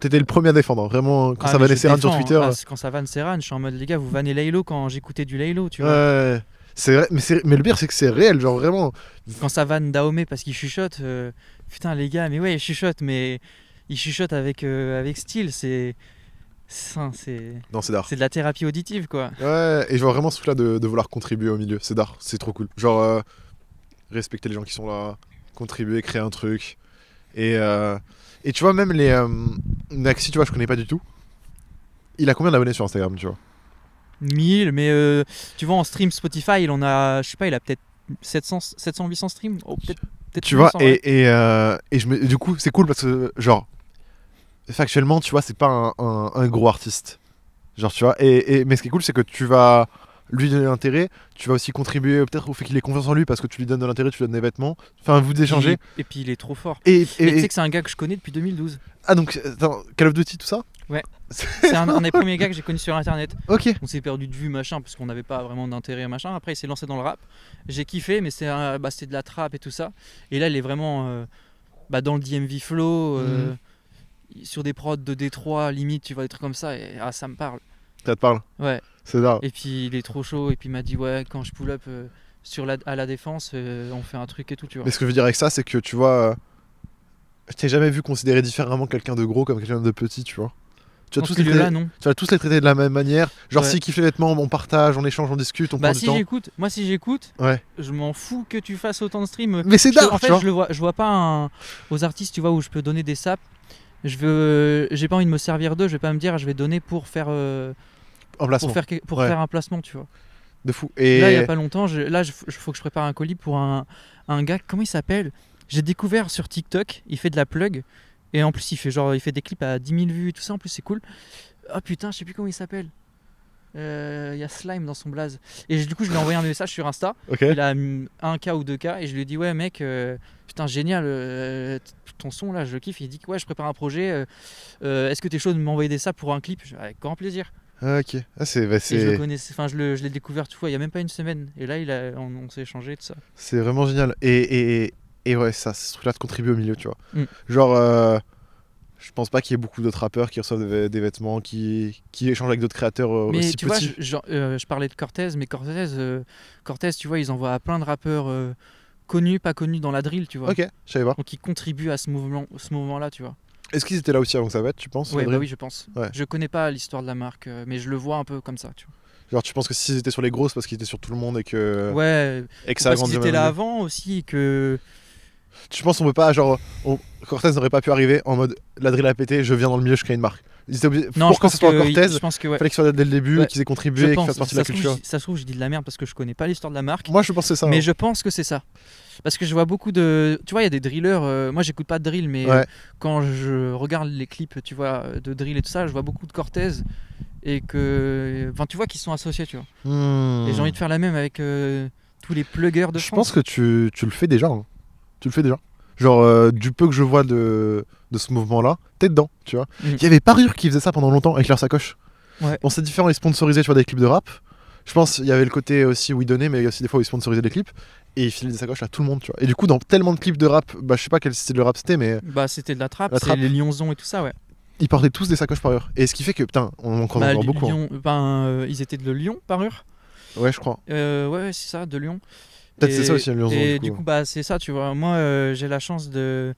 T'étais le premier à défendre, vraiment, hein. quand ah, ça vannait Serran sur Twitter. Hein. Ah, euh. quand ça vanne Serran, je suis en mode les gars, vous vannez Laylo quand j'écoutais du Laylo, tu vois. Ouais. Vrai, mais, mais, le pire, c'est que c'est réel, genre vraiment. Quand ça vanne Dahomey parce qu'il chuchote, euh, putain les gars, mais ouais, il chuchote, mais il chuchote avec, euh, avec style, c'est. C'est de la thérapie auditive, quoi. Ouais, et je vois vraiment ce truc-là de, vouloir contribuer au milieu. C'est d'art, c'est trop cool. Genre, euh, respecter les gens qui sont là, contribuer, créer un truc. Et, euh, et tu vois, même les. Euh, Naxi, tu vois, je connais pas du tout. Il a combien d'abonnés sur Instagram, tu vois 1000, mais euh, tu vois, en stream Spotify, il en a, je sais pas, il a peut-être 700, 700, 800 streams. Oh, tu vois, et, et je me, du coup, c'est cool parce que, genre, factuellement, tu vois, c'est pas un, gros artiste. Genre, tu vois. Et, mais ce qui est cool, c'est que tu vas lui donner l'intérêt, tu vas aussi contribuer peut-être au fait qu'il ait confiance en lui parce que tu lui donnes de l'intérêt, tu lui donnes des vêtements, enfin vous échangez. Et puis il est trop fort. Et, tu sais que c'est un gars que je connais depuis 2012. Ah donc Call of Duty tout ça Ouais. C'est un, des premiers gars que j'ai connu sur internet. Ok. On s'est perdu de vue machin parce qu'on n'avait pas vraiment d'intérêt machin. Après il s'est lancé dans le rap. J'ai kiffé mais c'est bah, de la trappe et tout ça. Et là il est vraiment euh, bah, dans le DMV flow. Euh, mhm sur des prods de Détroit, limite, tu vois, des trucs comme ça, et ah, ça me parle. Ça te parle Ouais. C'est ça. Et puis il est trop chaud, et puis il m'a dit, ouais, quand je pull up euh, sur la, à la défense, euh, on fait un truc et tout, tu vois. Mais ce que je veux dire avec ça, c'est que tu vois, je euh, t'ai jamais vu considérer différemment quelqu'un de gros comme quelqu'un de petit, tu vois. Tu as tous les traiter, tu vas tous les de la même manière. Genre, si kiffe les vêtements, on partage, on échange, on discute, on bah, prend du temps. J'écoute, moi, si j'écoute, ouais. je m'en fous que tu fasses autant de streams. Mais c'est dingue! En fait, je, le vois, je vois pas aux artistes, tu vois, où je peux donner des saps je veux j'ai pas envie de me servir d'eux je vais pas me dire je vais donner pour faire euh, pour faire pour un placement tu vois de fou et là il y a pas longtemps là je faut que je prépare un colis pour un, un gars comment il s'appelle j'ai découvert sur TikTok il fait de la plug et en plus il fait genre il fait des clips à 10 000 vues et tout ça en plus c'est cool ah putain je sais plus comment il s'appelle il euh, y a Slime dans son blaze. Et du coup, je lui ai envoyé un message sur Insta. Il a un k ou deux k et je lui ai dit Ouais, mec, euh, putain, génial, euh, ton son là, je le kiffe. Il dit Ouais, je prépare un projet. Est-ce que t'es chaud de m'envoyer ça pour un clip Avec grand plaisir. Ah, ok. Ah, c'est. Bah, je enfin, je l'ai découvert, tu vois, il y a même pas une semaine. Et là, il on, s'est échangé, tout ça. C'est vraiment génial. Et, et, ouais, ça, ce truc-là de contribuer au milieu, tu vois. Mm. Genre je pense pas qu'il y ait beaucoup d'autres rappeurs qui reçoivent des, vêtements, qui, échangent avec d'autres créateurs euh, aussi Vois, je, euh, je, parlais de Cortez, mais euh, Cortez, tu vois, ils envoient à plein de rappeurs connus, pas connus dans la drill, tu vois. Ok, je savais pas. Donc ils contribuent à ce mouvement, ce là tu vois. Est-ce qu'ils étaient là aussi avant que ça va être, tu penses ouais, bah Oui, je pense. Je connais pas l'histoire de la marque, mais je le vois un peu comme ça, tu vois. Genre, tu penses que s'ils étaient sur les grosses parce qu'ils étaient sur tout le monde et que. Ouais, et que ça parce étaient là avant aussi et que. Tu penses qu'on peut pas, genre, Cortez n'aurait pas pu arriver en mode la drill a pété, je viens dans le milieu, je crée une marque. que Cortez, je pense que, ouais. fallait qu'il soit dès le début, qu'ils aient contribué, qu'ils fassent partie de la culture. ça se trouve, je dis de la merde parce que je connais pas l'histoire de la marque. Moi, je pense ça. Mais hein. je pense que c'est ça. Parce que je vois beaucoup de. Tu vois, il y a des drillers. Euh, moi, j'écoute pas de drill, mais euh, quand je regarde les clips, tu vois, de drill et tout ça, je vois beaucoup de Cortez et que. Enfin, tu vois, qu'ils sont associés, tu vois. Hmm. Et j'ai envie de faire la même avec. Euh, tous les pluggers de Je pense que tu, tu le fais déjà. Hein. Tu le fais déjà Genre, euh, du peu que je vois de, de ce mouvement-là, t'es dedans, tu vois. Mhm. Il y avait Parure qui faisait ça pendant longtemps avec leurs sacoches. Ouais. Bon, c'est différent, ils sponsorisaient, tu des clips de rap. Je pense il y avait le côté aussi où ils donnaient, mais il aussi des fois où ils sponsorisaient des clips. Et ils filaient des sacoches à tout le monde, tu vois. Et du coup, dans tellement de clips de rap, bah, je sais pas quel style de rap c'était, mais. Bah, c'était de la trappe, La c'est les lionzons et tout ça, ouais. Ils portaient tous des sacoches Parure. Et ce qui fait que, putain, on en croise bah, encore beaucoup. Hein. Ben, euh, ils étaient de Lyon, parure. Ouais, je crois. Euh, ouais, ouais, c'est ça, de Lyon. Peut-être c'est ça aussi Et du coup, bah, c'est ça, tu vois. Moi, euh, j'ai la chance de,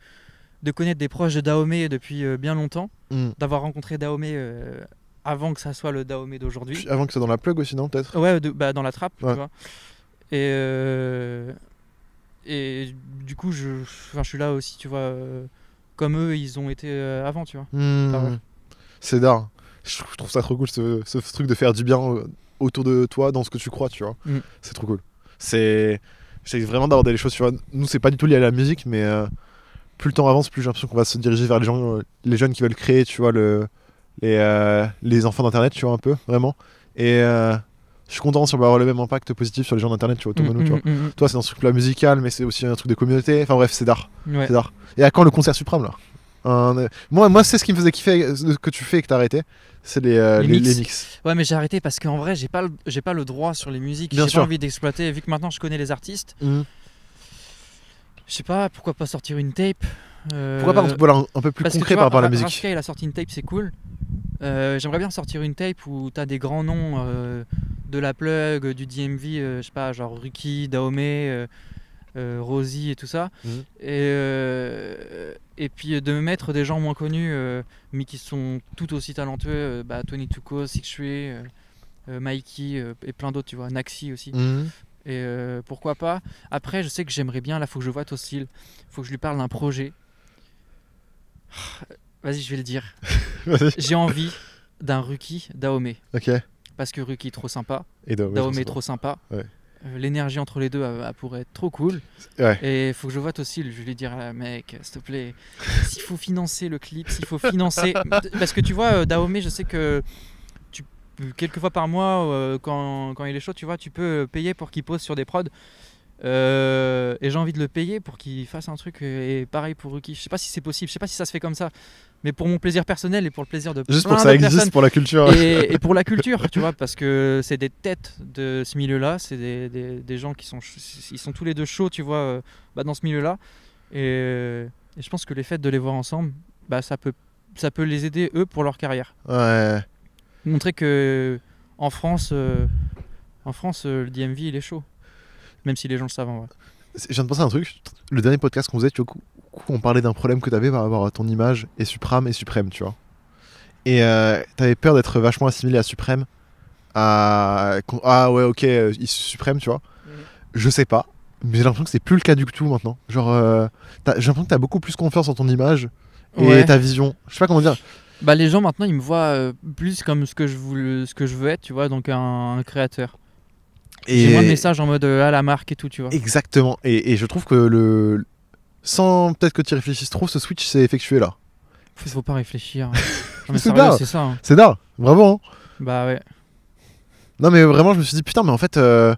de connaître des proches de Dahomey depuis euh, bien longtemps, hmm. d'avoir rencontré Dahomey euh, avant que ça soit le Dahomey d'aujourd'hui. Avant que ça soit dans la plug aussi, non Peut-être Ouais, bah, dans la trappe, tu vois. Et, et du coup, je, je suis là aussi, tu vois. comme eux, ils ont été avant, tu vois. Hmm. C'est d'art. Je trouve ça trop cool ce, truc de faire du bien autour de toi dans ce que tu crois, tu vois. Hmm. C'est trop cool. C'est vraiment d'aborder les choses sur nous c'est pas du tout lié à la musique mais euh, plus le temps avance plus j'ai l'impression qu'on va se diriger vers les gens euh, les jeunes qui veulent créer tu vois le les, euh, enfants d'internet tu vois un peu vraiment et je suis content sur avoir le même impact positif sur les gens d'internet autour de mm, nous mm, mm, toi c'est un truc là musical mais c'est aussi un truc de communauté enfin bref c'est d'art c'est d'art et à quand le concert suprême là euh, moi, moi c'est ce qui me faisait kiffer euh, que tu fais et que t'as arrêté. C'est euh, les, mix. Ouais, mais j'ai arrêté parce qu'en vrai, j'ai pas, le, j'ai pas le droit sur les musiques. Bien j'ai envie d'exploiter. Vu que maintenant je connais les artistes, mhm. je sais pas pourquoi pas sortir une tape. Euh... Pourquoi pas un un, peu plus concret par rapport à la musique Raska, il a sorti une tape, c'est cool. j'aimerais bien sortir une tape où t'as des grands noms de la plug, du DMV, je sais pas, genre Ricky, Daomé euh, Rosie et tout ça. Mhm. Et, euh, et puis euh, de mettre des gens moins connus, mais qui sont tout aussi talentueux, bah, Tony Tuco, Six Shui, Mikey et plein d'autres, tu vois, Naxi aussi. Mhm. Et pourquoi pas Après, je sais que j'aimerais bien, là, faut que je vois Tossil, faut que je lui parle d'un projet. Vas-y, je vais le dire. J'ai envie d'un Ruki Daomé. Ok. Parce que Ruki, trop sympa. Et trop sympa. Euh, l'énergie entre les deux pourrait être trop cool. Et il faut que je vote aussi. Je lui dire, euh, mec, s'il te plaît, s'il faut financer le clip, s'il faut financer. Parce que tu vois, euh, Daomé, je sais que tu, quelques fois par mois, quand, quand, il est chaud, tu vois, tu peux payer pour qu'il pose sur des prods. Euh, et j'ai envie de le payer pour qu'il fasse un truc. Euh, et pareil pour Ruki. Je sais pas si c'est possible, je sais pas si ça se fait comme ça. Mais pour mon plaisir personnel et pour le plaisir de Juste pour que ça existe pour la culture. Et, pour la culture, tu vois, parce que c'est des têtes de ce milieu-là. C'est des, des, gens qui sont, ils sont tous les deux chauds, tu vois, euh, bah, dans ce milieu-là. Et, je pense que les fêtes de les voir ensemble, bah, ça, peut, ça peut les aider, eux, pour leur carrière. Ouais. Montrer que en France, en France le DMV, il est chaud même si les gens le savent en Je viens de penser à un truc. Le dernier podcast qu'on faisait, tu vois, on parlait d'un problème que tu avais par rapport à ton image et suprême et Suprême, tu vois. Et euh, t'avais peur d'être vachement assimilé à Suprême. Ah ouais, ok, euh, il Suprême, tu vois. Mhm. Je sais pas. Mais j'ai l'impression que c'est plus le cas du tout maintenant. Genre, euh, j'ai l'impression que t'as beaucoup plus confiance en ton image et ta vision. Je sais pas comment dire. Bah, les gens maintenant, ils me voient plus comme ce que, je veux, ce que je veux être, tu vois, donc un créateur. Et... J'ai moins de messages en mode euh, à la marque et tout, tu vois. Exactement. Et, je trouve que le. Sans peut-être que tu réfléchisses trop, ce switch s'est effectué là. Il faut pas réfléchir. c'est d'art. ça. Hein. C'est Vraiment. Hein. Bah ouais. Non mais vraiment, je me suis dit putain, mais en fait, euh,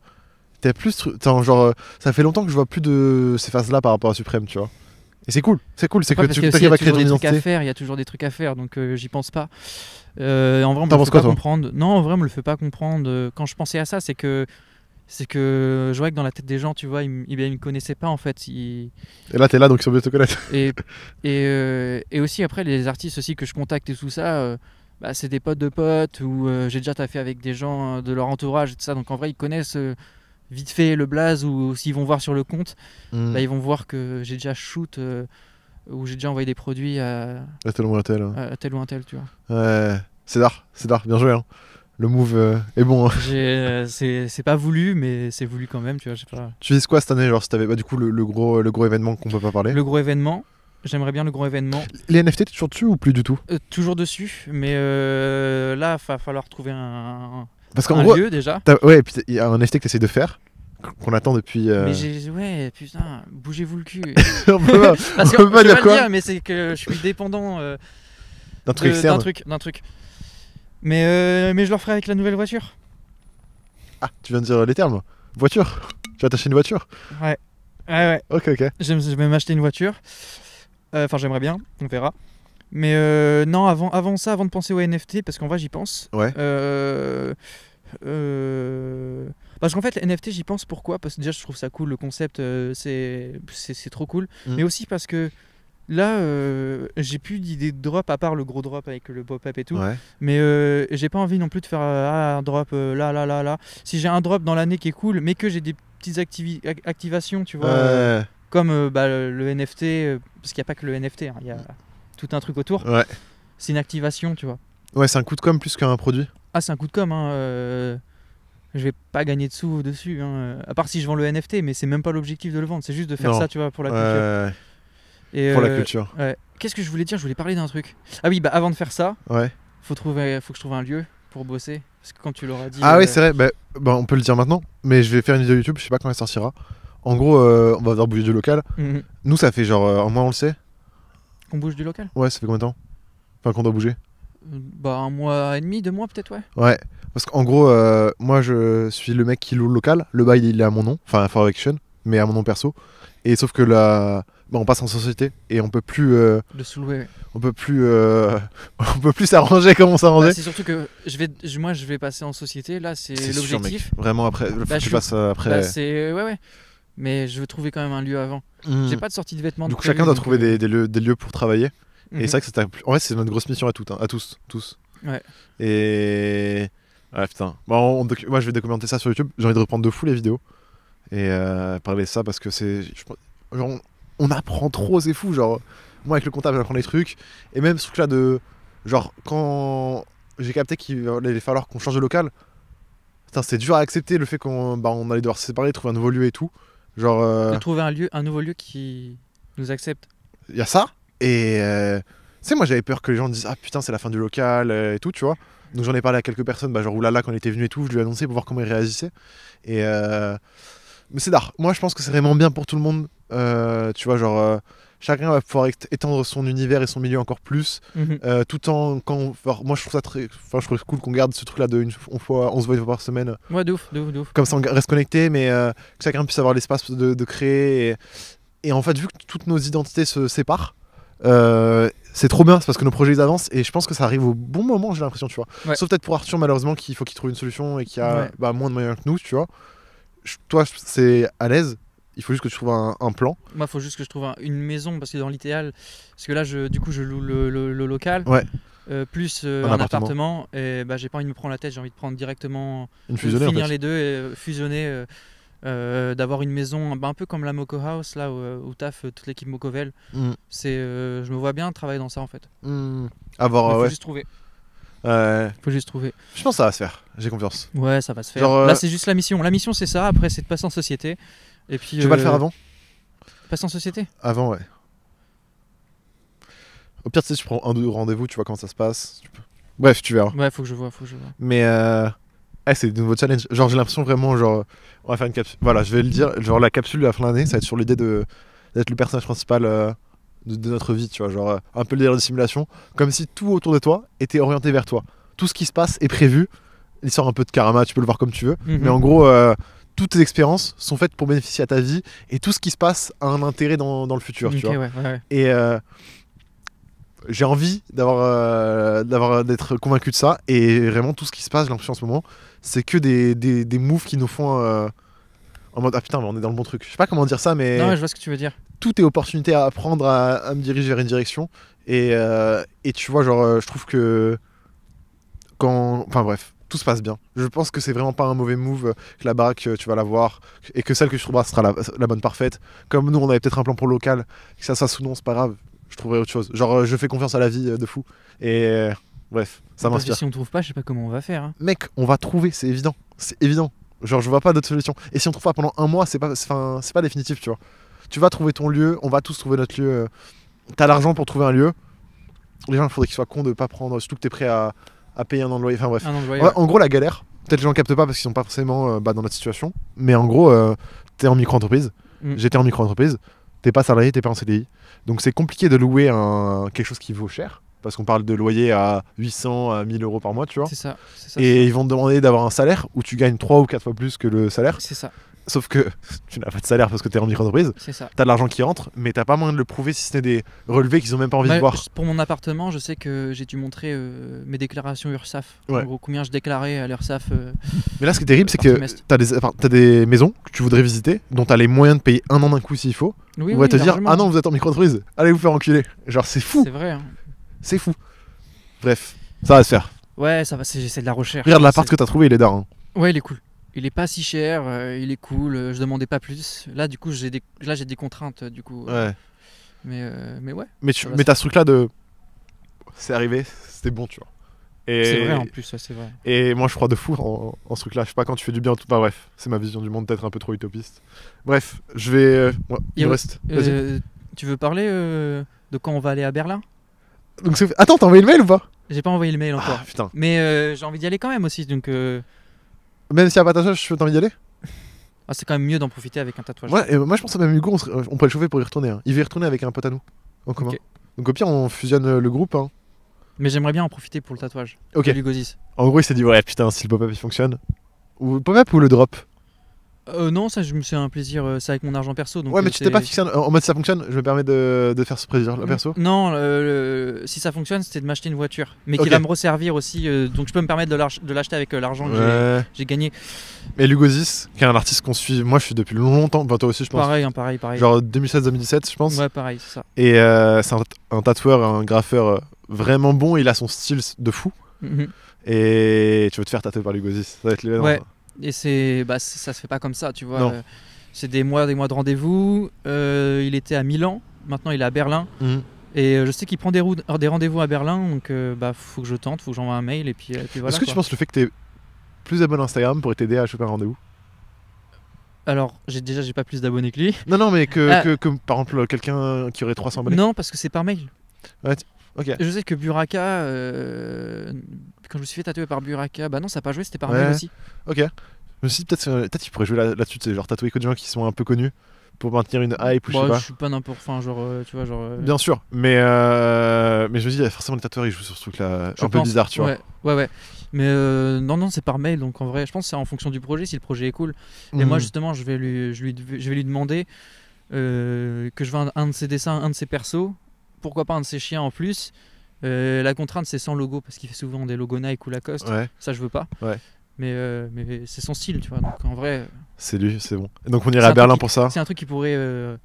t'as plus. genre, euh, ça fait longtemps que je vois plus de ces phases-là par rapport à Supreme tu vois. Et c'est cool, c'est cool, c'est que tu peux pas créer Il y a toujours des trucs à faire, donc euh, j'y pense pas. en vrai, on me le pas comprendre. Non, en vrai, on me le fait pas comprendre. Quand je pensais à ça, c'est que c'est que je vois que dans la tête des gens, tu vois, ils, ben, ils, me connaissaient pas en fait. Et là, es là, donc ils sont obligés de te connaître. et, euh, et, aussi, après, les artistes aussi que je contacte et tout ça, euh, bah, c'est des potes de potes ou euh, j'ai déjà taffé avec des gens de leur entourage et tout ça. Donc en vrai, ils connaissent vite fait le blaze ou s'ils vont voir sur le compte, là hmm. bah, ils vont voir que j'ai déjà shoot ou j'ai déjà envoyé des produits à, tel ou tel. Hein. un tel, tu vois. c'est d'art, c'est d'art, bien joué. Hein le move euh, est bon. Hein. Euh, c'est pas voulu, mais c'est voulu quand même, tu vois. Tu vises quoi cette année Genre, si t'avais bah, du coup le, gros, le gros événement qu'on peut pas parler Le gros événement, j'aimerais bien le gros événement. Les NFT, t'es toujours dessus ou plus du tout euh, Toujours dessus, mais là, va falloir trouver un, Parce qu'en lieu déjà. Ouais, puis il y a un NFT que t'essayes de faire qu'on attend depuis. Euh... Mais ouais, putain, bougez-vous le cul. on peut pas, on peut pas dire Dire, mais c'est que je suis dépendant d'un truc, d'un truc, truc, mais, euh, mais je leur ferai avec la nouvelle voiture. Ah, tu viens de dire les termes. Voiture Tu vas t'acheter une voiture Ouais. Ouais, ouais. Ok, ok. Je vais m'acheter une voiture. Euh, enfin, j'aimerais bien, on verra. Mais euh, non, avant, avant ça, avant de penser aux NFT, parce qu'en vrai, j'y pense. Ouais. parce qu'en fait, NFT, j'y pense pourquoi Parce que déjà, je trouve ça cool, le concept, c'est c'est- trop cool. Hmm. Mais aussi parce que Là, euh, j'ai plus d'idée de drop à part le gros drop avec le pop-up et tout. Mais euh, j'ai pas envie non plus de faire euh, ah, un drop là, là, là, là. Si j'ai un drop dans l'année qui est cool, mais que j'ai des petites activations, tu vois, comme bah, le, NFT, parce qu'il n'y a pas que le NFT, hein, il y a tout un truc autour. C'est une activation, tu vois. Ouais, c'est un coup de com plus qu'un produit. Ah, c'est un coup de com. Hein, je vais pas gagner de sous dessus. Hein. À part si je vends le NFT, mais c'est même pas l'objectif de le vendre. C'est juste de faire ça, tu vois, pour la culture pour la euh, culture. Qu'est-ce que je voulais dire Je voulais parler d'un truc. Ah oui, bah avant de faire ça, ouais. faut, trouver, faut que je trouve un lieu pour bosser. Parce que quand tu l'auras dit. Ah oui, euh, c'est vrai, bah, bah, on peut le dire maintenant, mais je vais faire une vidéo YouTube, je sais pas quand elle sortira. En gros, euh, on va devoir bouger du local. Mhm. Nous, ça fait genre un mois, on le sait. Qu'on bouge du local Ouais, ça fait combien de temps Enfin, qu'on doit bouger Bah, un mois et demi, deux mois peut-être, ouais. Ouais, parce qu'en gros, moi, je suis le mec qui loue le local. Le bail, il est à mon nom, enfin, à Action, mais à mon nom perso. Et sauf que la, bah, on passe en société et on peut plus euh, le soulever. On peut plus euh, on peut plus s'arranger comme on s'arrangeait. Bah, c'est surtout que je vais moi je vais passer en société là c'est l'objectif. Vraiment après bah, je passe euh, après. Là, bah, c'est ouais ouais. Mais je veux trouver quand même un lieu avant. Mmh. J'ai pas de sortie de vêtements. Donc chacun doit trouver euh, des, lieux, pour travailler. Et mhm. c'est vrai que c'est en vrai c'est notre grosse mission à toutes hein, à tous tous. Ouais. Et ouais, putain. Bon, moi je vais documenter ça sur YouTube. J'ai envie de reprendre de fou les vidéos et euh, parler de ça parce que c'est je on apprend trop, c'est fou. Genre, moi avec le comptable, j'apprends des trucs. Et même ce truc-là de. Genre, quand j'ai capté qu'il allait falloir qu'on change de local, c'était dur à accepter le fait qu'on bah, on allait devoir se séparer, trouver un nouveau lieu et tout. Genre. Euh, trouver un, lieu, un nouveau lieu qui nous accepte. Il y a ça. Et. Euh... Tu sais, moi j'avais peur que les gens disent Ah putain, c'est la fin du local euh, et tout, tu vois. Donc j'en ai parlé à quelques personnes, bah, genre oulala, quand il était venu et tout, je lui ai annoncé pour voir comment il réagissait. Et. Euh, mais c'est d'art. Moi, je pense que c'est vraiment bien pour tout le monde. Euh, tu vois, genre, euh, chacun va pouvoir étendre son univers et son milieu encore plus. Mhm. Euh, tout en. Quand moi, je trouve ça très. Enfin, je trouve cool qu'on garde ce truc-là de fois, on se voit une fois par semaine. Ouais, de ouf, de ouf, de ouf. Comme ça, on reste connecté, mais que chacun puisse avoir l'espace de, créer. Et... en fait, vu que toutes nos identités se séparent, c'est trop bien, c'est parce que nos projets avancent et je pense que ça arrive au bon moment, j'ai l'impression, tu vois. Sauf peut-être pour Arthur, malheureusement, qu'il faut qu'il trouve une solution et qu'il a bah, moins de moyens que nous, tu vois toi, c'est à l'aise. Il faut juste que tu trouves un, plan. Moi, il faut juste que je trouve une maison parce que dans l'idéal, parce que là, je, du coup, je loue le, local. Euh, plus euh, un, appartement. et bah, j'ai pas envie de me prendre la tête, j'ai envie de prendre directement. de euh, finir les deux et fusionner. d'avoir une maison bah, un peu comme la Moco House là où, où taf toute l'équipe Mocovel mm. c'est je me vois bien travailler dans ça en fait mm. avoir il faut juste trouver faut juste trouver. Je pense que ça va se faire. J'ai confiance. Ouais, ça va se faire. Euh, Là, c'est juste la mission. La mission, c'est ça. Après, c'est de passer en société. Et puis. Tu vas le faire euh, avant Passer en société Avant, ouais. Au pire, tu sais, tu prends un deux rendez-vous, tu vois comment ça se passe. Bref, tu verras. Ouais, faut que je vois, faut que je vois. Mais euh... Eh, c'est de nouveaux challenges. Genre, j'ai l'impression vraiment, genre, on va faire une capsule. Voilà, je vais le dire. Genre, la capsule de la fin d'année, ça va être sur l'idée de d'être le personnage principal euh, de, notre vie, tu vois, genre euh, un peu le délire de simulation, comme si tout autour de toi était orienté vers toi. Tout ce qui se passe est prévu. sort un peu de karma, tu peux le voir comme tu veux, mhm. mais en gros, euh, toutes tes expériences sont faites pour bénéficier à ta vie et tout ce qui se passe a un intérêt dans, le futur, tu vois. Et euh, j'ai envie d'avoir d'avoir d'être convaincu de ça et vraiment tout ce qui se passe j'ai l'impression en ce moment c'est que des, des, moves qui nous font en mode ah putain on est dans le bon truc. Je sais pas comment dire ça mais Non, je vois ce que tu veux dire. Tout est opportunité à apprendre à, me diriger vers une direction et, euh, tu vois genre euh, je trouve que quand enfin bref, tout se passe bien. Je pense que c'est vraiment pas un mauvais move euh, que la baraque tu vas la voir et que celle que tu trouveras ah, sera la, bonne parfaite. Comme nous on avait peut-être un plan pour local, que ça ça sous non, c'est pas grave, je trouverai autre chose. Genre je fais confiance à la vie de fou et Bref, ça m'inspire. Si on trouve pas, je sais pas comment on va faire. Hein. Mec, on va trouver, c'est évident. C'est évident. Genre, je vois pas d'autre solution. Et si on trouve pas pendant un mois, c'est pas, c'est pas définitif, tu vois. Tu vas trouver ton lieu, on va tous trouver notre lieu. Euh. T'as l'argent pour trouver un lieu. Les gens, il faudrait qu'ils soient cons de pas prendre, surtout que t'es prêt à, payer un an de loyer. Enfin bref. En gros, la galère, peut-être les gens captent pas parce qu'ils sont pas forcément euh, bah, dans notre situation, mais en gros, euh, t'es en micro-entreprise. Mm. J'étais en micro-entreprise. T'es pas salarié, t'es pas en CDI. Donc c'est compliqué de louer un, quelque chose qui vaut cher parce qu'on parle de loyer à 800 à 1000 euros par mois, tu vois. C'est ça, Et ils vont te demander d'avoir un salaire où tu gagnes 3 ou 4 fois plus que le salaire. C'est ça. Sauf que tu n'as pas de salaire parce que tu es en micro-entreprise. C'est ça. Tu as de l'argent qui rentre, mais tu pas moyen de le prouver si ce n'est des relevés qu'ils ont même pas envie de bah, voir. Pour mon appartement, je sais que j'ai dû montrer euh, mes déclarations URSAF. combien je déclarais à l'URSAF. Euh, mais là, ce qui est terrible, c'est que tu as, des, des maisons que tu voudrais visiter, dont tu as les moyens de payer un an d'un coup s'il faut. Oui, on va te dire Ah non, vous êtes en micro-entreprise, allez vous faire enculer. Genre, c'est fou. C'est vrai. Hein. C'est fou. Bref, ça va se faire. Ouais, ça va, c'est, de la recherche. Regarde l'appart que t'as trouvé, il est d'art. Hein. Ouais, il est cool. Il est pas si cher, euh, il est cool, euh, je demandais pas plus. Là, du coup, j'ai des, là, j'ai des contraintes, euh, du coup. Ouais. Mais, mais ouais. Mais, tu, mais ce truc là de. C'est arrivé, c'était bon, tu vois. C'est vrai en plus, c'est vrai. et moi, je crois de fou en, en ce truc là. Je sais pas quand tu fais du bien. tout- Enfin, bref, c'est ma vision du monde, peut-être un peu trop utopiste. Bref, je vais. Il reste. tu veux parler de quand on va aller à Berlin Attends, t'as envoyé le mail ou pas J'ai pas envoyé le mail encore. Ah, putain. Mais euh, j'ai envie d'y aller quand même aussi, donc. Euh. Même si à pas de tatouage, t'as envie d'y aller ah, C'est quand même mieux d'en profiter avec un tatouage. Ouais, et moi je pense que même Hugo, on, euh, pourrait le chauffer pour y retourner. Hein. Il veut y retourner avec un pote à nous, en commun. Donc au pire, on fusionne le groupe. Hein. Mais j'aimerais bien en profiter pour le tatouage. Ok. En gros, il s'est dit, ouais, putain, si le pop-up il fonctionne. Ou le pop-up ou le drop euh, non, ça, je me suis un plaisir, euh, c'est avec mon argent perso. ouais, euh, mais tu t'es pas fixé en mode ça fonctionne. Je me permets de, de faire ce plaisir, perso. Non, si ça fonctionne, c'était de m'acheter une voiture, mais qui va me resservir aussi. Euh, donc, je peux me permettre de l'acheter avec l'argent que j'ai gagné. Mais Lugosis, qui est un artiste qu'on suit, moi, je suis depuis longtemps. toi aussi, je pense. Pareil, hein, pareil, pareil. Genre 2016-2017, je pense. Ouais, pareil, c'est ça. Et c'est un, tatoueur, un graffeur vraiment bon. Il a son style de fou. Mhm. Et tu veux te faire tatouer par Lugosis. Ça va être l'événement Ouais. Hein. Et c'est, bah, ça se fait pas comme ça, tu vois. Euh, c'est des mois, des mois de rendez-vous. Euh, il était à Milan, maintenant il est à Berlin. Mhm. Et euh, je sais qu'il prend des, des rendez-vous à Berlin, donc bah faut que je tente, faut que j'envoie un mail et puis, Est-ce que tu penses le fait que tu es plus abonné à Instagram pourrait t'aider à choper un rendez-vous alors, j'ai déjà j'ai pas plus d'abonnés que lui. Non, non, mais que, ah. par exemple quelqu'un qui aurait 300 abonnés. Non, parce que c'est par mail. ok. Je sais que Buraka, quand je me suis fait tatouer par Buraka, bah non, ça n'a pas joué, c'était par mail aussi. Ok. Mais si, peut-être peut, être il pourrait jouer là-dessus, c'est genre tatouer que des gens qui sont un peu connus pour maintenir une hype ou je sais Je suis pas n'importe, quoi, genre euh, tu vois genre. Euh, Bien sûr, mais euh, mais je me dis forcément les tatoueurs ils jouent sur ce truc-là, un peu bizarre tu vois. Ouais ouais, mais non non c'est par mail donc en vrai je pense que c'est en fonction du projet si le projet est cool. Et moi mhm. justement je vais lui je, lui... je vais lui demander que je vende un, de ses dessins, un de ses persos, pourquoi pas un de ses chiens en plus euh, la contrainte, c'est sans logo, parce qu'il fait souvent des logos Nike ou Lacoste. Ça, je veux pas. Euh, mais, c'est son style, tu vois. Donc en vrai. Euh, c'est lui, c'est bon. Donc on irait à Berlin pour ça C'est un truc qui pourrait. de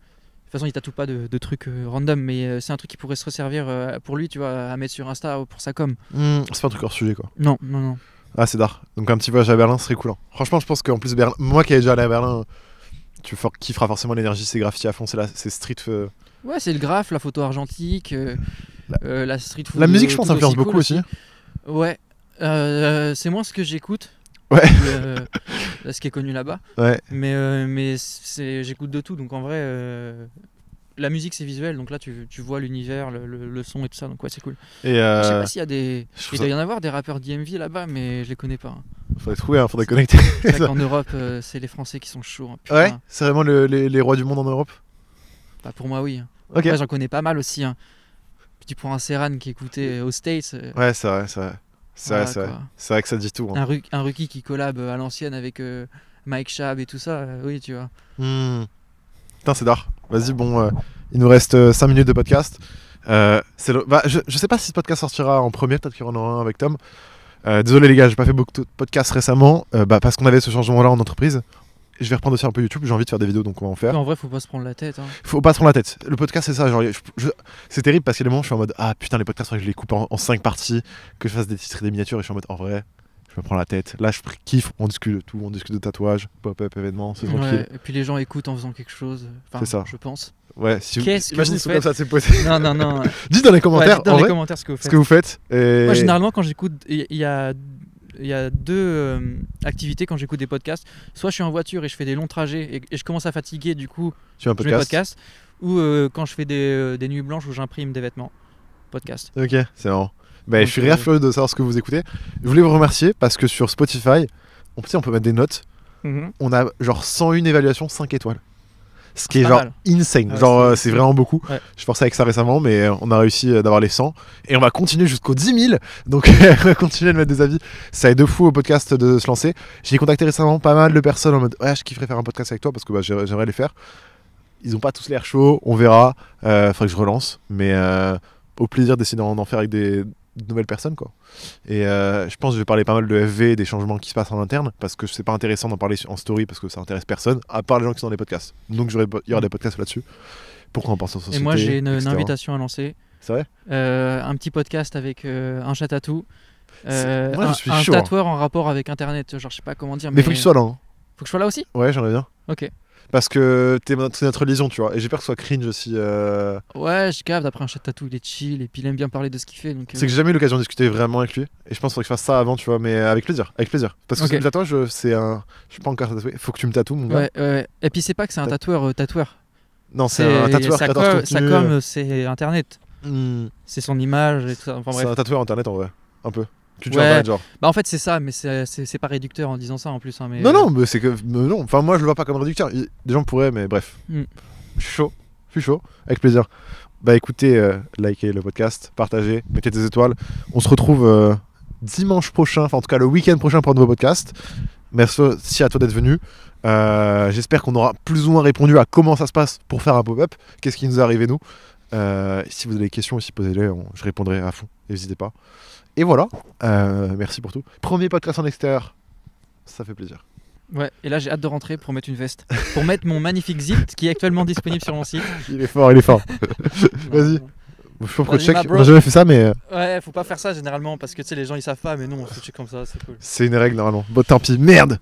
toute façon, il tatoue pas de, trucs random, mais c'est un truc qui pourrait se resservir pour lui, tu vois, à mettre sur Insta pour sa com. Hmm, c'est pas un truc hors sujet, quoi. Non, non, non. Ah, c'est d'art. Donc un petit voyage à Berlin serait cool. Hein. Franchement, je pense qu'en plus, Berlin... moi qui ai déjà allé à Berlin, tu for... forcément l'énergie, c'est graffiti à fond, c'est la... street. Ouais, c'est le graphe, la photo argentique. Euh, la, street food. La musique, je pense, influence beaucoup aussi. Ouais, euh, c'est moins ce que j'écoute. Ouais. Euh, ce qui est connu là-bas. Ouais. Mais, j'écoute de tout, donc en vrai, la musique c'est visuel, donc là tu, tu vois l'univers, le, le, son et tout ça, donc ouais, c'est cool. Et Je sais pas s'il y a des. Il doit y en avoir des rappeurs d'IMV là-bas, mais je les connais pas. Hein. Faudrait trouver, hein, faudrait connecter. en Europe, c'est les Français qui sont chauds. Hein. ouais, c'est vraiment les, rois du monde en Europe bah, pour moi, oui. Hein. Ok. J'en connais pas mal aussi. Hein pour un Serran qui écoutait aux States. Euh, ouais, c'est vrai, c'est vrai. C'est vrai, que ça dit tout. Hein. Un, rookie, qui collab euh, à l'ancienne avec euh, Mike Schaab et tout ça, oui, tu vois. Hmm. Putain, c'est d'art. Vas-y, bon, il nous reste 5 minutes de podcast. Bah, je, sais pas si ce podcast sortira en premier, peut-être qu'il y en aura un avec Tom. désolé les gars, j'ai pas fait beaucoup de podcasts récemment bah, parce qu'on avait ce changement-là en entreprise je vais reprendre aussi un peu YouTube, j'ai envie de faire des vidéos, donc on va en faire. en vrai, faut pas se prendre la tête. Hein. Faut pas se prendre la tête. Le podcast, c'est ça. Genre, c'est terrible parce que les moments, je suis en mode Ah putain, les podcasts, je les coupe en, 5 cinq parties, que je fasse des titres et des miniatures, et je suis en mode En vrai, je me prends la tête. Là, je kiffe, on discute de tout, on discute de tatouages, pop-up, événements, c'est tranquille. Ouais, et puis les gens écoutent en faisant quelque chose. C'est ça. Je pense. Ouais, si Qu'est-ce que vous faites... comme ça, c'est possible. Non, non, non. dites dans les commentaires, ce que vous faites. Moi, généralement, quand j'écoute, il y a il y a deux euh, activités quand j'écoute des podcasts. Soit je suis en voiture et je fais des longs trajets et, je commence à fatiguer, du coup, je fais un podcast. Ou euh, quand je fais euh, des, nuits blanches où j'imprime des vêtements. Podcast. Ok, c'est marrant. Ben, je suis réaffreux de savoir ce que vous écoutez. Je voulais vous remercier parce que sur Spotify, on, on peut mettre des notes. Mhm. On a genre 101 évaluations, 5 étoiles ce qui est genre insane. Ah genre, euh, c'est vraiment beaucoup. Je forçais avec ça récemment, mais euh, on a réussi euh, d'avoir les 100. Et on va continuer jusqu'aux 10 000. Donc, on va continuer de mettre des avis. Ça aide de fou au podcast de se lancer. J'ai contacté récemment pas mal de personnes en mode Ouais, je kifferais faire un podcast avec toi parce que bah, j'aimerais les faire. Ils ont pas tous l'air chaud, on verra. Euh, faudrait que je relance. Mais au plaisir d'essayer d'en faire avec des, de nouvelles personnes quoi. Et euh, je pense que je vais parler pas mal de FV, des changements qui se passent en interne, parce que c'est pas intéressant d'en parler en story parce que ça intéresse personne, à part les gens qui sont dans les podcasts. Donc il y aura mm. des podcasts là-dessus. Pourquoi on pense en société Et moi j'ai une, invitation à lancer. C'est vrai euh, Un petit podcast avec euh, un chat à tout un, hein. tatoueur en rapport avec internet, genre je sais pas comment dire. Mais, il faut que je sois là. il hein. Faut que je sois là aussi Ouais, j'en ai bien. Ok parce que t'es notre, notre tu vois. Et j'ai peur que ce soit cringe aussi. Euh. Ouais, je cave d'après un chat de tatou, il est chill et puis il aime bien parler de ce qu'il fait. C'est que euh. j'ai jamais eu l'occasion de discuter vraiment avec lui. Et je pense qu'il faudrait que je fasse ça avant, tu vois, mais euh, avec plaisir. Avec plaisir. Parce que le tatouage, c'est un. Je suis pas encore tatoué. Faut que tu me tatoues, mon gars. Ouais, Et puis, c'est pas que c'est un tatoueur. tatoueur. Non, c'est un tatoueur. Ça, com, comme c'est internet. Hmm. C'est son image c'est un tatoueur internet en vrai. Un peu. Bah en fait c'est ça, mais c'est pas réducteur en disant ça en plus. Hein, mais... Non non, mais c'est que non. Enfin moi je le vois pas comme réducteur. Des gens pourraient, mais bref. Mm. Je suis chaud, je suis chaud, avec plaisir. Bah écoutez, euh, likez le podcast, partagez, mettez des étoiles. On se retrouve euh, dimanche prochain, enfin en tout cas le week-end prochain pour un nouveau podcast. Merci à toi d'être venu. Euh, j'espère qu'on aura plus ou moins répondu à comment ça se passe pour faire un pop-up. Qu'est-ce qui nous est arrivé nous Si vous avez des questions aussi, posez-les. Je répondrai à fond. N'hésitez pas. Et voilà. Euh, merci pour tout. Premier podcast en extérieur. Ça fait plaisir. Ouais, et là j'ai hâte de rentrer pour mettre une veste. Pour mettre mon magnifique zip qui est actuellement disponible sur mon site. Il est fort, il est fort. Vas-y. Je trouve que check. jamais fait ça, mais. Euh, ouais, faut pas faire ça généralement parce que tu sais, les gens ils savent pas, mais non, on se check comme ça, c'est cool. C'est une règle normalement. Bon, tant pis, merde!